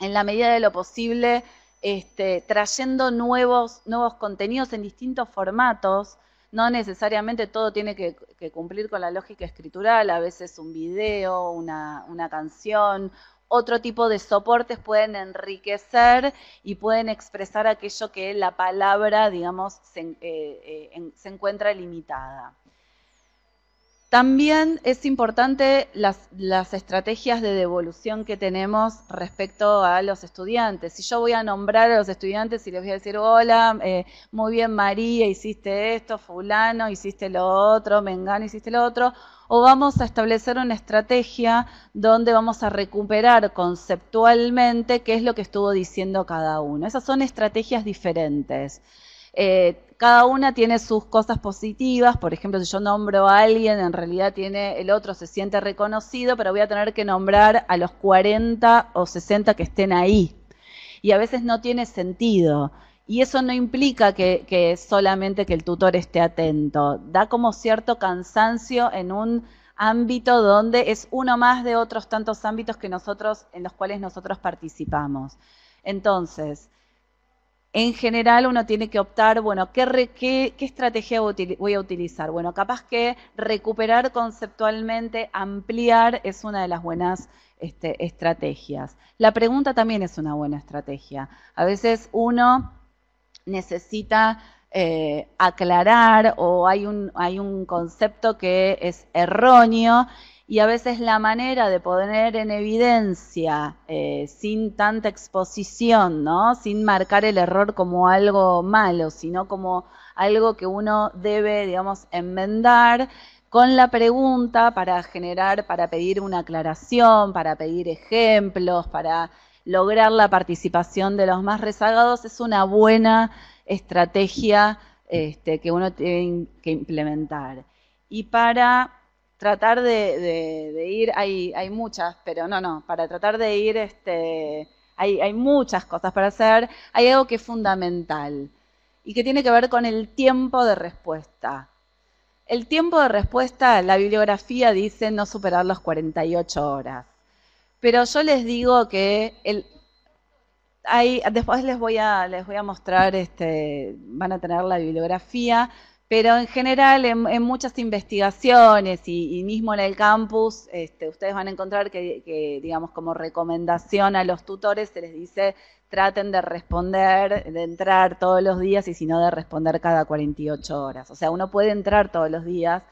en la medida de lo posible este, trayendo nuevos, nuevos contenidos en distintos formatos. No necesariamente todo tiene que, cumplir con la lógica escritural, a veces un video, una, canción, otro tipo de soportes pueden enriquecer y pueden expresar aquello que la palabra, digamos, se eh, eh, encuentra limitada. También es importante las, estrategias de devolución que tenemos respecto a los estudiantes. Si yo voy a nombrar a los estudiantes y les voy a decir, hola, eh, muy bien María, hiciste esto, fulano, hiciste lo otro, Mengano, hiciste lo otro, o vamos a establecer una estrategia donde vamos a recuperar conceptualmente qué es lo que estuvo diciendo cada uno. Esas son estrategias diferentes. Eh, cada una tiene sus cosas positivas, por ejemplo, si yo nombro a alguien, en realidad tiene el otro, se siente reconocido, pero voy a tener que nombrar a los 40 o 60 que estén ahí. Y a veces no tiene sentido. Y eso no implica que, solamente que el tutor esté atento. Da como cierto cansancio en un ámbito donde es uno más de otros tantos ámbitos que nosotros, en los cuales nosotros participamos. Entonces, en general uno tiene que optar, bueno, ¿qué, estrategia voy a utilizar? Bueno, capaz que recuperar conceptualmente, ampliar es una de las buenas este, estrategias. La pregunta también es una buena estrategia. A veces uno necesita eh, aclarar o hay un, hay un concepto que es erróneo y a veces la manera de poner en evidencia eh, sin tanta exposición, ¿no? sin marcar el error como algo malo, sino como algo que uno debe, digamos, enmendar con la pregunta para generar, para pedir una aclaración, para pedir ejemplos, para lograr la participación de los más rezagados, es una buena estrategia este, que uno tiene que implementar. Y para tratar de, ir, hay, hay, muchas, pero no, no, para tratar de ir, este, hay, hay muchas cosas para hacer, hay algo que es fundamental y que tiene que ver con el tiempo de respuesta. El tiempo de respuesta, la bibliografía dice no superar las 48 horas. Pero yo les digo que el, hay, después les voy a, les voy a mostrar, este, van a tener la bibliografía, pero en general, en, muchas investigaciones y, mismo en el campus, este, ustedes van a encontrar que, digamos, como recomendación a los tutores se les dice traten de responder, de entrar todos los días y si no de responder cada 48 horas. O sea, uno puede entrar todos los días,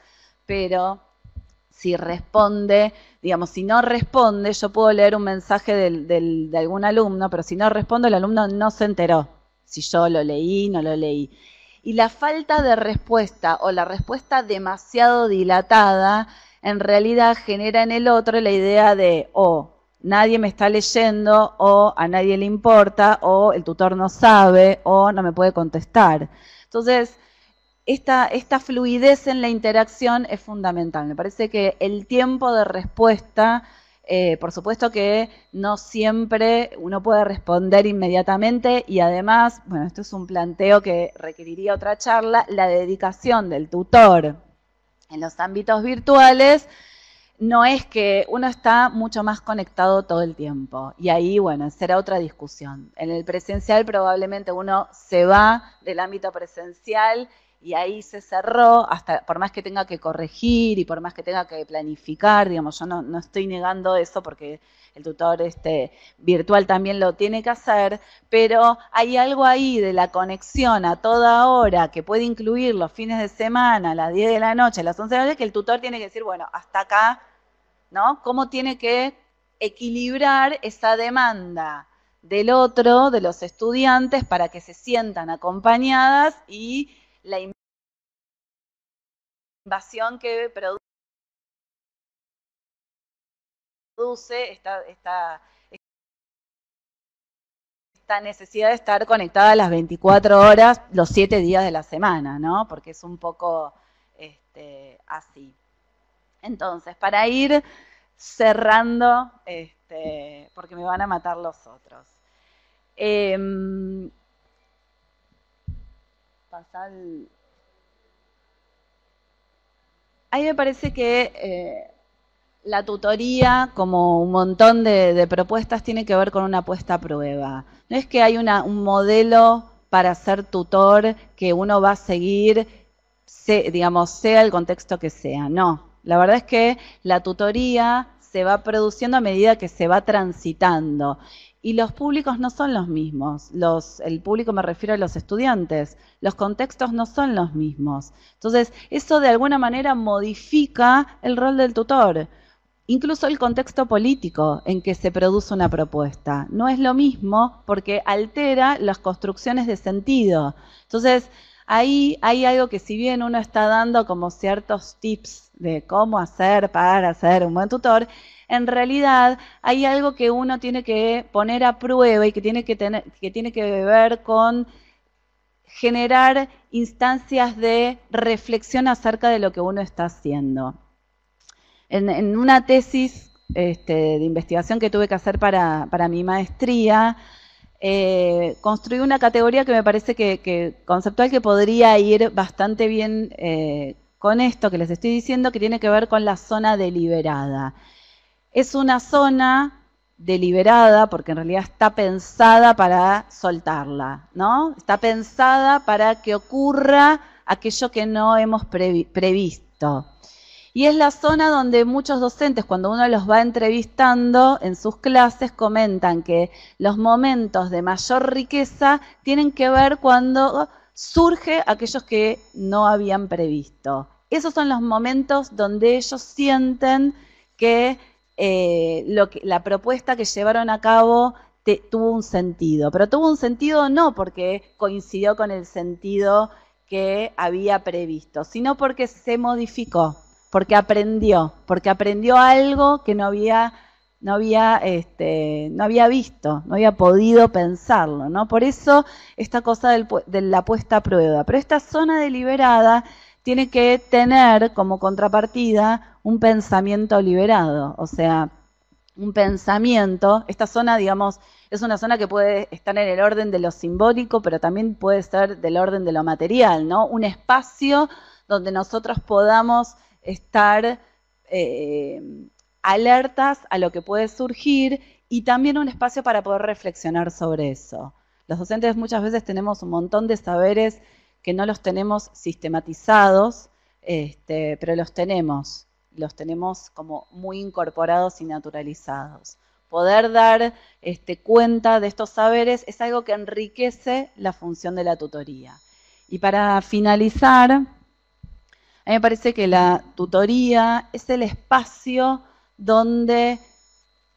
pero si responde, digamos, si no responde, yo puedo leer un mensaje del, de algún alumno, pero si no responde, el alumno no se enteró si yo lo leí, no lo leí y la falta de respuesta o la respuesta demasiado dilatada en realidad genera en el otro la idea de o oh, nadie me está leyendo o a nadie le importa o el tutor no sabe o no me puede contestar. Entonces, esta fluidez en la interacción es fundamental. Me parece que el tiempo de respuesta eh, por supuesto que no siempre uno puede responder inmediatamente y además, bueno, esto es un planteo que requeriría otra charla, la dedicación del tutor en los ámbitos virtuales no es que uno está mucho más conectado todo el tiempo. Y ahí, bueno, será otra discusión. En el presencial probablemente uno se va del ámbito presencial y ahí se cerró, hasta por más que tenga que corregir y por más que tenga que planificar, digamos, yo no, estoy negando eso porque el tutor este, virtual también lo tiene que hacer, pero hay algo ahí de la conexión a toda hora que puede incluir los fines de semana, a las 10 de la noche, a las 11 de la noche, que el tutor tiene que decir, bueno, hasta acá, ¿no? ¿Cómo tiene que equilibrar esa demanda? del otro, de los estudiantes, para que se sientan acompañadas y la invasión que produce esta, esta, necesidad de estar conectada las 24 horas, los 7 días de la semana, ¿no? Porque es un poco este, así. Entonces, para ir cerrando, este, porque me van a matar los otros. Em, ahí me parece que eh, la tutoría, como un montón de, propuestas, tiene que ver con una puesta a prueba. No es que hay una, un modelo para ser tutor que uno va a seguir, digamos, sea el contexto que sea. No, la verdad es que la tutoría se va produciendo a medida que se va transitando y los públicos no son los mismos. Los, el público me refiero a los estudiantes. Los contextos no son los mismos. Entonces, eso de alguna manera modifica el rol del tutor. Incluso el contexto político en que se produce una propuesta. No es lo mismo porque altera las construcciones de sentido. Entonces, ahí hay algo que si bien uno está dando como ciertos tips de cómo hacer para ser un buen tutor, en realidad hay algo que uno tiene que poner a prueba y que tiene que, tener, que, tiene que ver con generar instancias de reflexión acerca de lo que uno está haciendo. En, una tesis este, de investigación que tuve que hacer para, para mi maestría, eh, construí una categoría que me parece que, conceptual que podría ir bastante bien eh, con esto que les estoy diciendo, que tiene que ver con la zona deliberada es una zona deliberada, porque en realidad está pensada para soltarla, ¿no? Está pensada para que ocurra aquello que no hemos previsto. Y es la zona donde muchos docentes, cuando uno los va entrevistando en sus clases, comentan que los momentos de mayor riqueza tienen que ver cuando surge aquellos que no habían previsto. Esos son los momentos donde ellos sienten que eh, que, la propuesta que llevaron a cabo tuvo un sentido. Pero tuvo un sentido no porque coincidió con el sentido que había previsto, sino porque se modificó, porque aprendió, porque aprendió algo que no había, no había, este, visto, no había podido pensarlo. Por eso esta cosa de la puesta a prueba. Pero esta zona deliberada tiene que tener como contrapartida un pensamiento liberado, o sea, un pensamiento, esta zona, digamos, es una zona que puede estar en el orden de lo simbólico, pero también puede ser del orden de lo material, ¿no? Un espacio donde nosotros podamos estar eh, alertas a lo que puede surgir y también un espacio para poder reflexionar sobre eso. Los docentes muchas veces tenemos un montón de saberes que no los tenemos sistematizados, este, pero los tenemos los tenemos como muy incorporados y naturalizados. Poder dar este, cuenta de estos saberes es algo que enriquece la función de la tutoría. Y para finalizar, a mí me parece que la tutoría es el espacio donde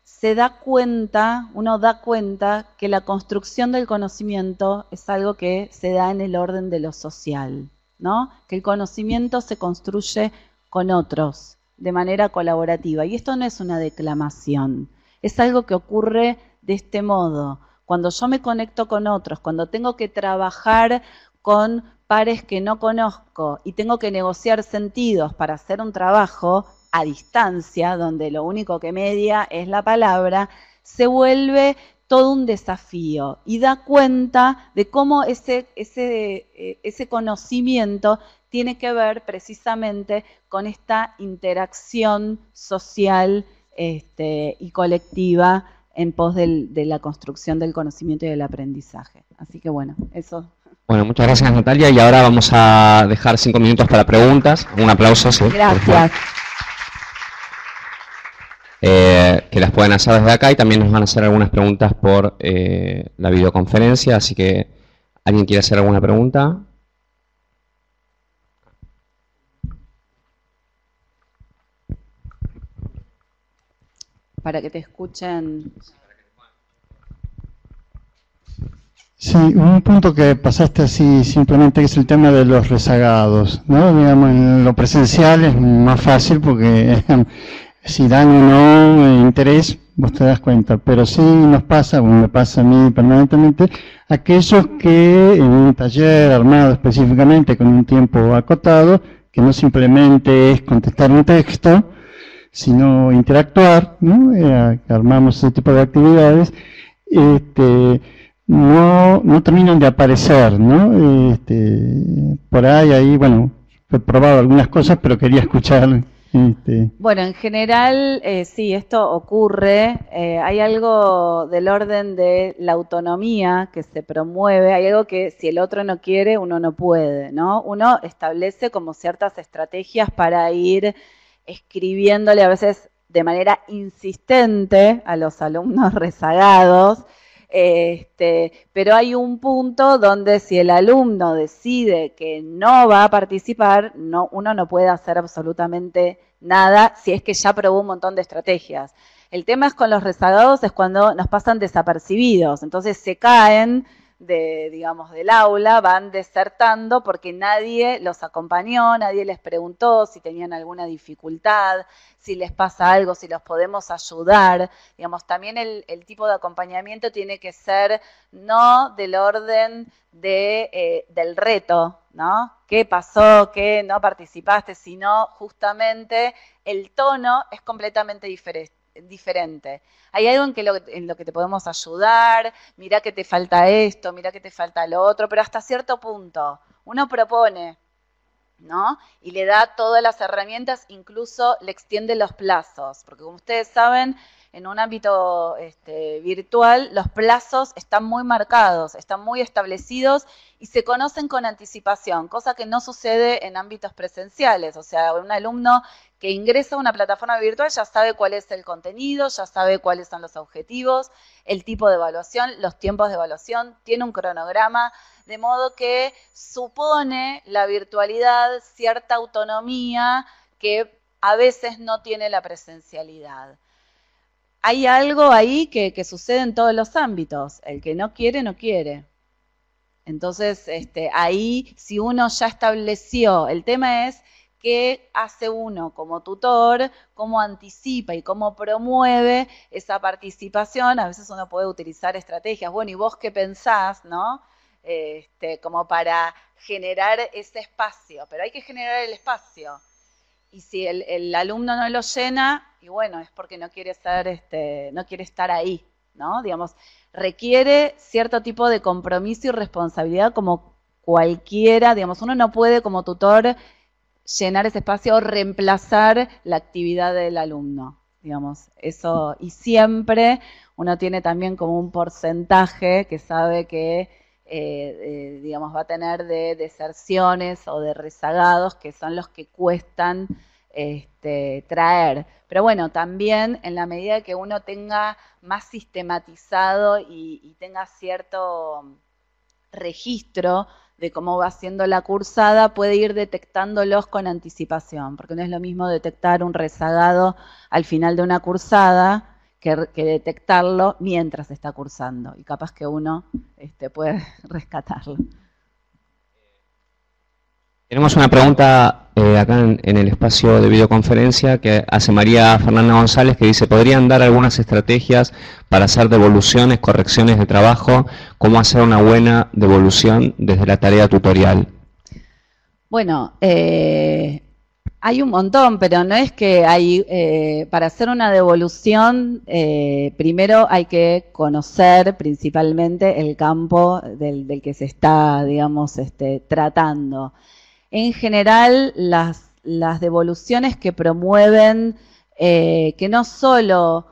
se da cuenta, uno da cuenta que la construcción del conocimiento es algo que se da en el orden de lo social, ¿no? Que el conocimiento se construye con otros, de manera colaborativa. Y esto no es una declamación, es algo que ocurre de este modo. Cuando yo me conecto con otros, cuando tengo que trabajar con pares que no conozco y tengo que negociar sentidos para hacer un trabajo a distancia, donde lo único que media es la palabra, se vuelve todo un desafío y da cuenta de cómo ese, ese, eh, ese conocimiento tiene que ver precisamente con esta interacción social este, y colectiva en pos de la construcción del conocimiento y del aprendizaje. Así que bueno, eso. Bueno, muchas gracias Natalia y ahora vamos a dejar cinco minutos para preguntas. Un aplauso. Sí, gracias. Eh, que las pueden hacer desde acá y también nos van a hacer algunas preguntas por eh, la videoconferencia, así que ¿alguien quiere hacer alguna pregunta? Para que te escuchen. Sí, un punto que pasaste así simplemente es el tema de los rezagados, ¿no? Digamos, en lo presencial es más fácil porque si dan o no eh, interés, vos te das cuenta. Pero sí nos pasa, bueno, me pasa a mí permanentemente, aquellos que en un taller armado específicamente con un tiempo acotado, que no simplemente es contestar un texto, sino interactuar, ¿no? Eh, armamos ese tipo de actividades, este, no, terminan de aparecer, ¿no? Este, por ahí, ahí, bueno, he probado algunas cosas, pero quería escuchar este. Bueno, en general, eh, sí, esto ocurre. Eh, hay algo del orden de la autonomía que se promueve. Hay algo que si el otro no quiere, uno no puede, ¿no? Uno establece como ciertas estrategias para ir escribiéndole a veces de manera insistente a los alumnos rezagados este, pero hay un punto donde si el alumno decide que no va a participar, uno no puede hacer absolutamente nada si es que ya probó un montón de estrategias. El tema es con los rezagados es cuando nos pasan desapercibidos, entonces se caen de, digamos, del aula, van desertando porque nadie los acompañó, nadie les preguntó si tenían alguna dificultad, si les pasa algo, si los podemos ayudar. Digamos, también el, tipo de acompañamiento tiene que ser no del orden de, eh, del reto, ¿no? ¿Qué pasó? ¿Qué no participaste? Sino justamente el tono es completamente diferente diferente. Hay algo en, que lo, en lo que te podemos ayudar, mira que te falta esto, mira que te falta lo otro, pero hasta cierto punto uno propone, ¿no? Y le da todas las herramientas, incluso le extiende los plazos, porque como ustedes saben, en un ámbito este, virtual los plazos están muy marcados, están muy establecidos y se conocen con anticipación, cosa que no sucede en ámbitos presenciales. O sea, un alumno que ingresa a una plataforma virtual ya sabe cuál es el contenido, ya sabe cuáles son los objetivos, el tipo de evaluación, los tiempos de evaluación, tiene un cronograma de modo que supone la virtualidad cierta autonomía que a veces no tiene la presencialidad. Hay algo ahí que, sucede en todos los ámbitos, el que no quiere, no quiere. Entonces, este, ahí si uno ya estableció, el tema es qué hace uno como tutor, cómo anticipa y cómo promueve esa participación. A veces uno puede utilizar estrategias. Bueno, ¿y vos qué pensás, no? este, como para generar ese espacio, pero hay que generar el espacio. Y si el, alumno no lo llena, y bueno, es porque no quiere ser, este, no quiere estar ahí, ¿no? Digamos, requiere cierto tipo de compromiso y responsabilidad como cualquiera, digamos, uno no puede como tutor llenar ese espacio o reemplazar la actividad del alumno, digamos, eso, y siempre uno tiene también como un porcentaje que sabe que eh, eh, digamos, va a tener de deserciones o de rezagados que son los que cuestan este, traer. Pero bueno, también en la medida que uno tenga más sistematizado y, y tenga cierto registro de cómo va siendo la cursada, puede ir detectándolos con anticipación, porque no es lo mismo detectar un rezagado al final de una cursada que, detectarlo mientras está cursando y capaz que uno este, puede rescatarlo. Tenemos una pregunta eh, acá en, el espacio de videoconferencia que hace María Fernanda González que dice, ¿podrían dar algunas estrategias para hacer devoluciones, correcciones de trabajo? ¿Cómo hacer una buena devolución desde la tarea tutorial? Bueno, eh, hay un montón, pero no es que hay, eh, para hacer una devolución, eh, primero hay que conocer principalmente el campo del, que se está, digamos, este, tratando. En general, las, las devoluciones que promueven, eh, que no solo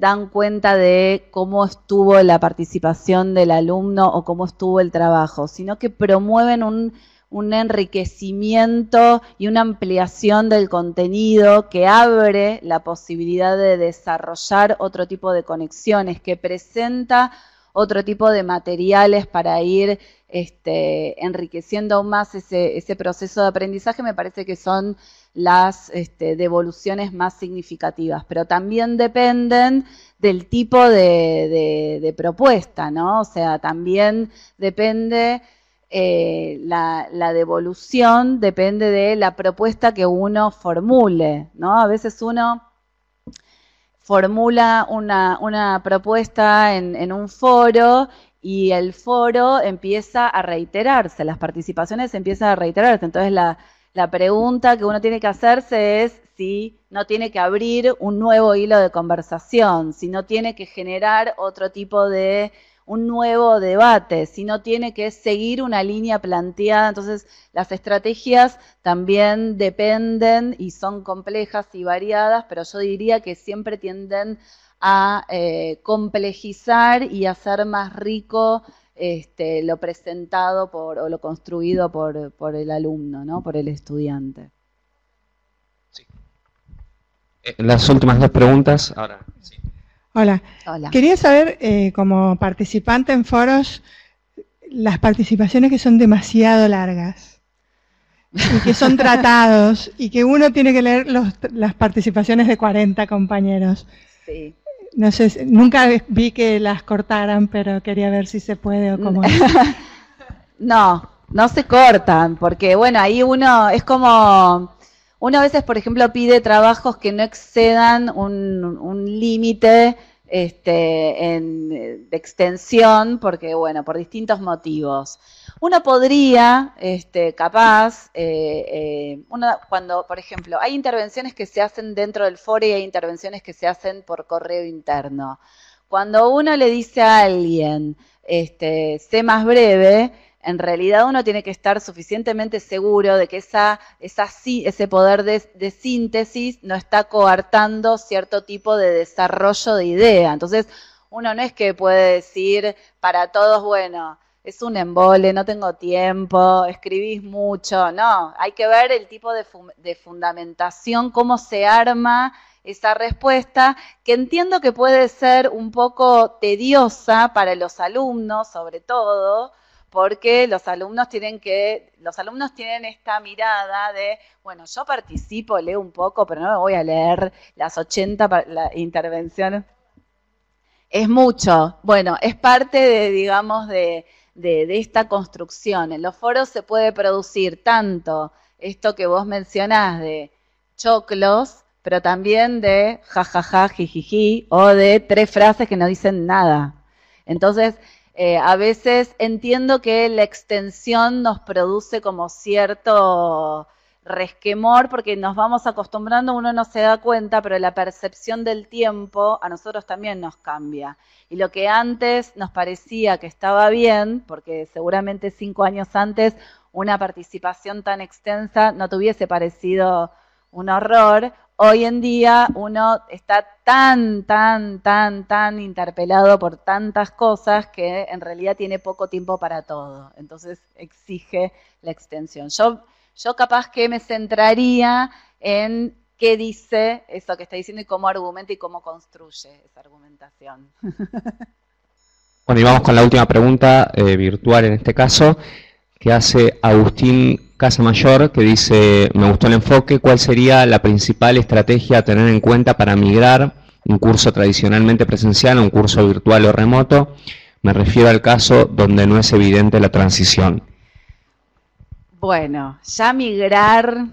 dan cuenta de cómo estuvo la participación del alumno o cómo estuvo el trabajo, sino que promueven un un enriquecimiento y una ampliación del contenido que abre la posibilidad de desarrollar otro tipo de conexiones, que presenta otro tipo de materiales para ir este, enriqueciendo aún más ese, proceso de aprendizaje, me parece que son las este, devoluciones más significativas, pero también dependen del tipo de, de propuesta, ¿no? O sea, también depende eh, la, devolución depende de la propuesta que uno formule, ¿no? A veces uno formula una, propuesta en, un foro y el foro empieza a reiterarse, las participaciones empiezan a reiterarse. Entonces la, pregunta que uno tiene que hacerse es si no tiene que abrir un nuevo hilo de conversación, si no tiene que generar otro tipo de un nuevo debate, sino tiene que seguir una línea planteada. Entonces, las estrategias también dependen y son complejas y variadas, pero yo diría que siempre tienden a eh, complejizar y hacer más rico este, lo presentado por, o lo construido por, el alumno, ¿no? por el estudiante. Eh, las últimas dos preguntas. Ahora, sí. Hola. Quería saber, eh, como participante en foros, las participaciones que son demasiado largas y que son tratados y que uno tiene que leer las participaciones de 40 compañeros. Sí. No sé, nunca vi que las cortaran, pero quería ver si se puede o cómo. no, no se cortan, porque bueno, ahí uno es como uno a veces, por ejemplo, pide trabajos que no excedan un, límite este, de extensión, porque, bueno, por distintos motivos. Uno podría, este, capaz, eh, eh, cuando, por ejemplo, hay intervenciones que se hacen dentro del foro y hay intervenciones que se hacen por correo interno. Cuando uno le dice a alguien, este, sé más breve, en realidad uno tiene que estar suficientemente seguro de que ese poder de, síntesis no está coartando cierto tipo de desarrollo de idea. Entonces, uno no es que puede decir para todos, bueno, es un embole, no tengo tiempo, escribís mucho, no, hay que ver el tipo de fundamentación, cómo se arma esa respuesta, que entiendo que puede ser un poco tediosa para los alumnos, sobre todo, porque los alumnos tienen que, los alumnos tienen esta mirada de, bueno, yo participo, leo un poco, pero no me voy a leer las 80 intervenciones. Es mucho. Bueno, es parte de, digamos, de, de esta construcción. En los foros se puede producir tanto esto que vos mencionás de choclos, pero también de jajaja, jijiji, o de tres frases que no dicen nada. Entonces, eh, a veces entiendo que la extensión nos produce como cierto resquemor porque nos vamos acostumbrando, uno no se da cuenta, pero la percepción del tiempo a nosotros también nos cambia. Y lo que antes nos parecía que estaba bien, porque seguramente cinco años antes una participación tan extensa no tuviese parecido un horror, hoy en día uno está tan, tan, tan, tan interpelado por tantas cosas que en realidad tiene poco tiempo para todo. Entonces exige la extensión. Yo, yo capaz que me centraría en qué dice eso que está diciendo y cómo argumenta y cómo construye esa argumentación. Bueno, y vamos con la última pregunta, eh, virtual en este caso, que hace Agustín Casa Mayor, que dice, me gustó el enfoque, ¿cuál sería la principal estrategia a tener en cuenta para migrar un curso tradicionalmente presencial a un curso virtual o remoto? Me refiero al caso donde no es evidente la transición. Bueno, ya migrar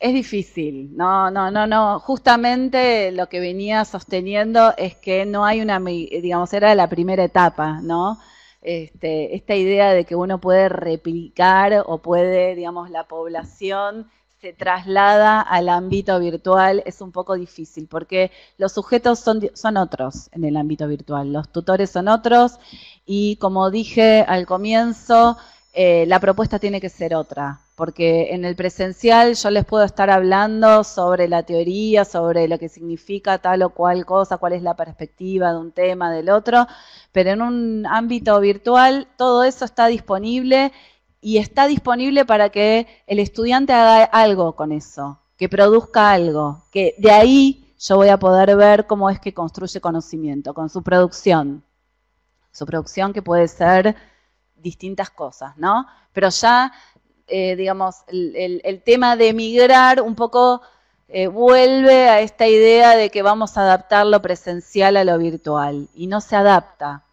es difícil. No, no, no, no. Justamente lo que venía sosteniendo es que no hay una, digamos, era la primera etapa, ¿no? Este, esta idea de que uno puede replicar o puede, digamos, la población se traslada al ámbito virtual es un poco difícil porque los sujetos son, son otros en el ámbito virtual, los tutores son otros y como dije al comienzo, eh, la propuesta tiene que ser otra porque en el presencial yo les puedo estar hablando sobre la teoría, sobre lo que significa tal o cual cosa, cuál es la perspectiva de un tema, del otro, pero en un ámbito virtual todo eso está disponible y está disponible para que el estudiante haga algo con eso, que produzca algo, que de ahí yo voy a poder ver cómo es que construye conocimiento, con su producción. Su producción que puede ser distintas cosas, ¿no? Pero ya eh, digamos, el, el, tema de migrar un poco eh, vuelve a esta idea de que vamos a adaptar lo presencial a lo virtual y no se adapta.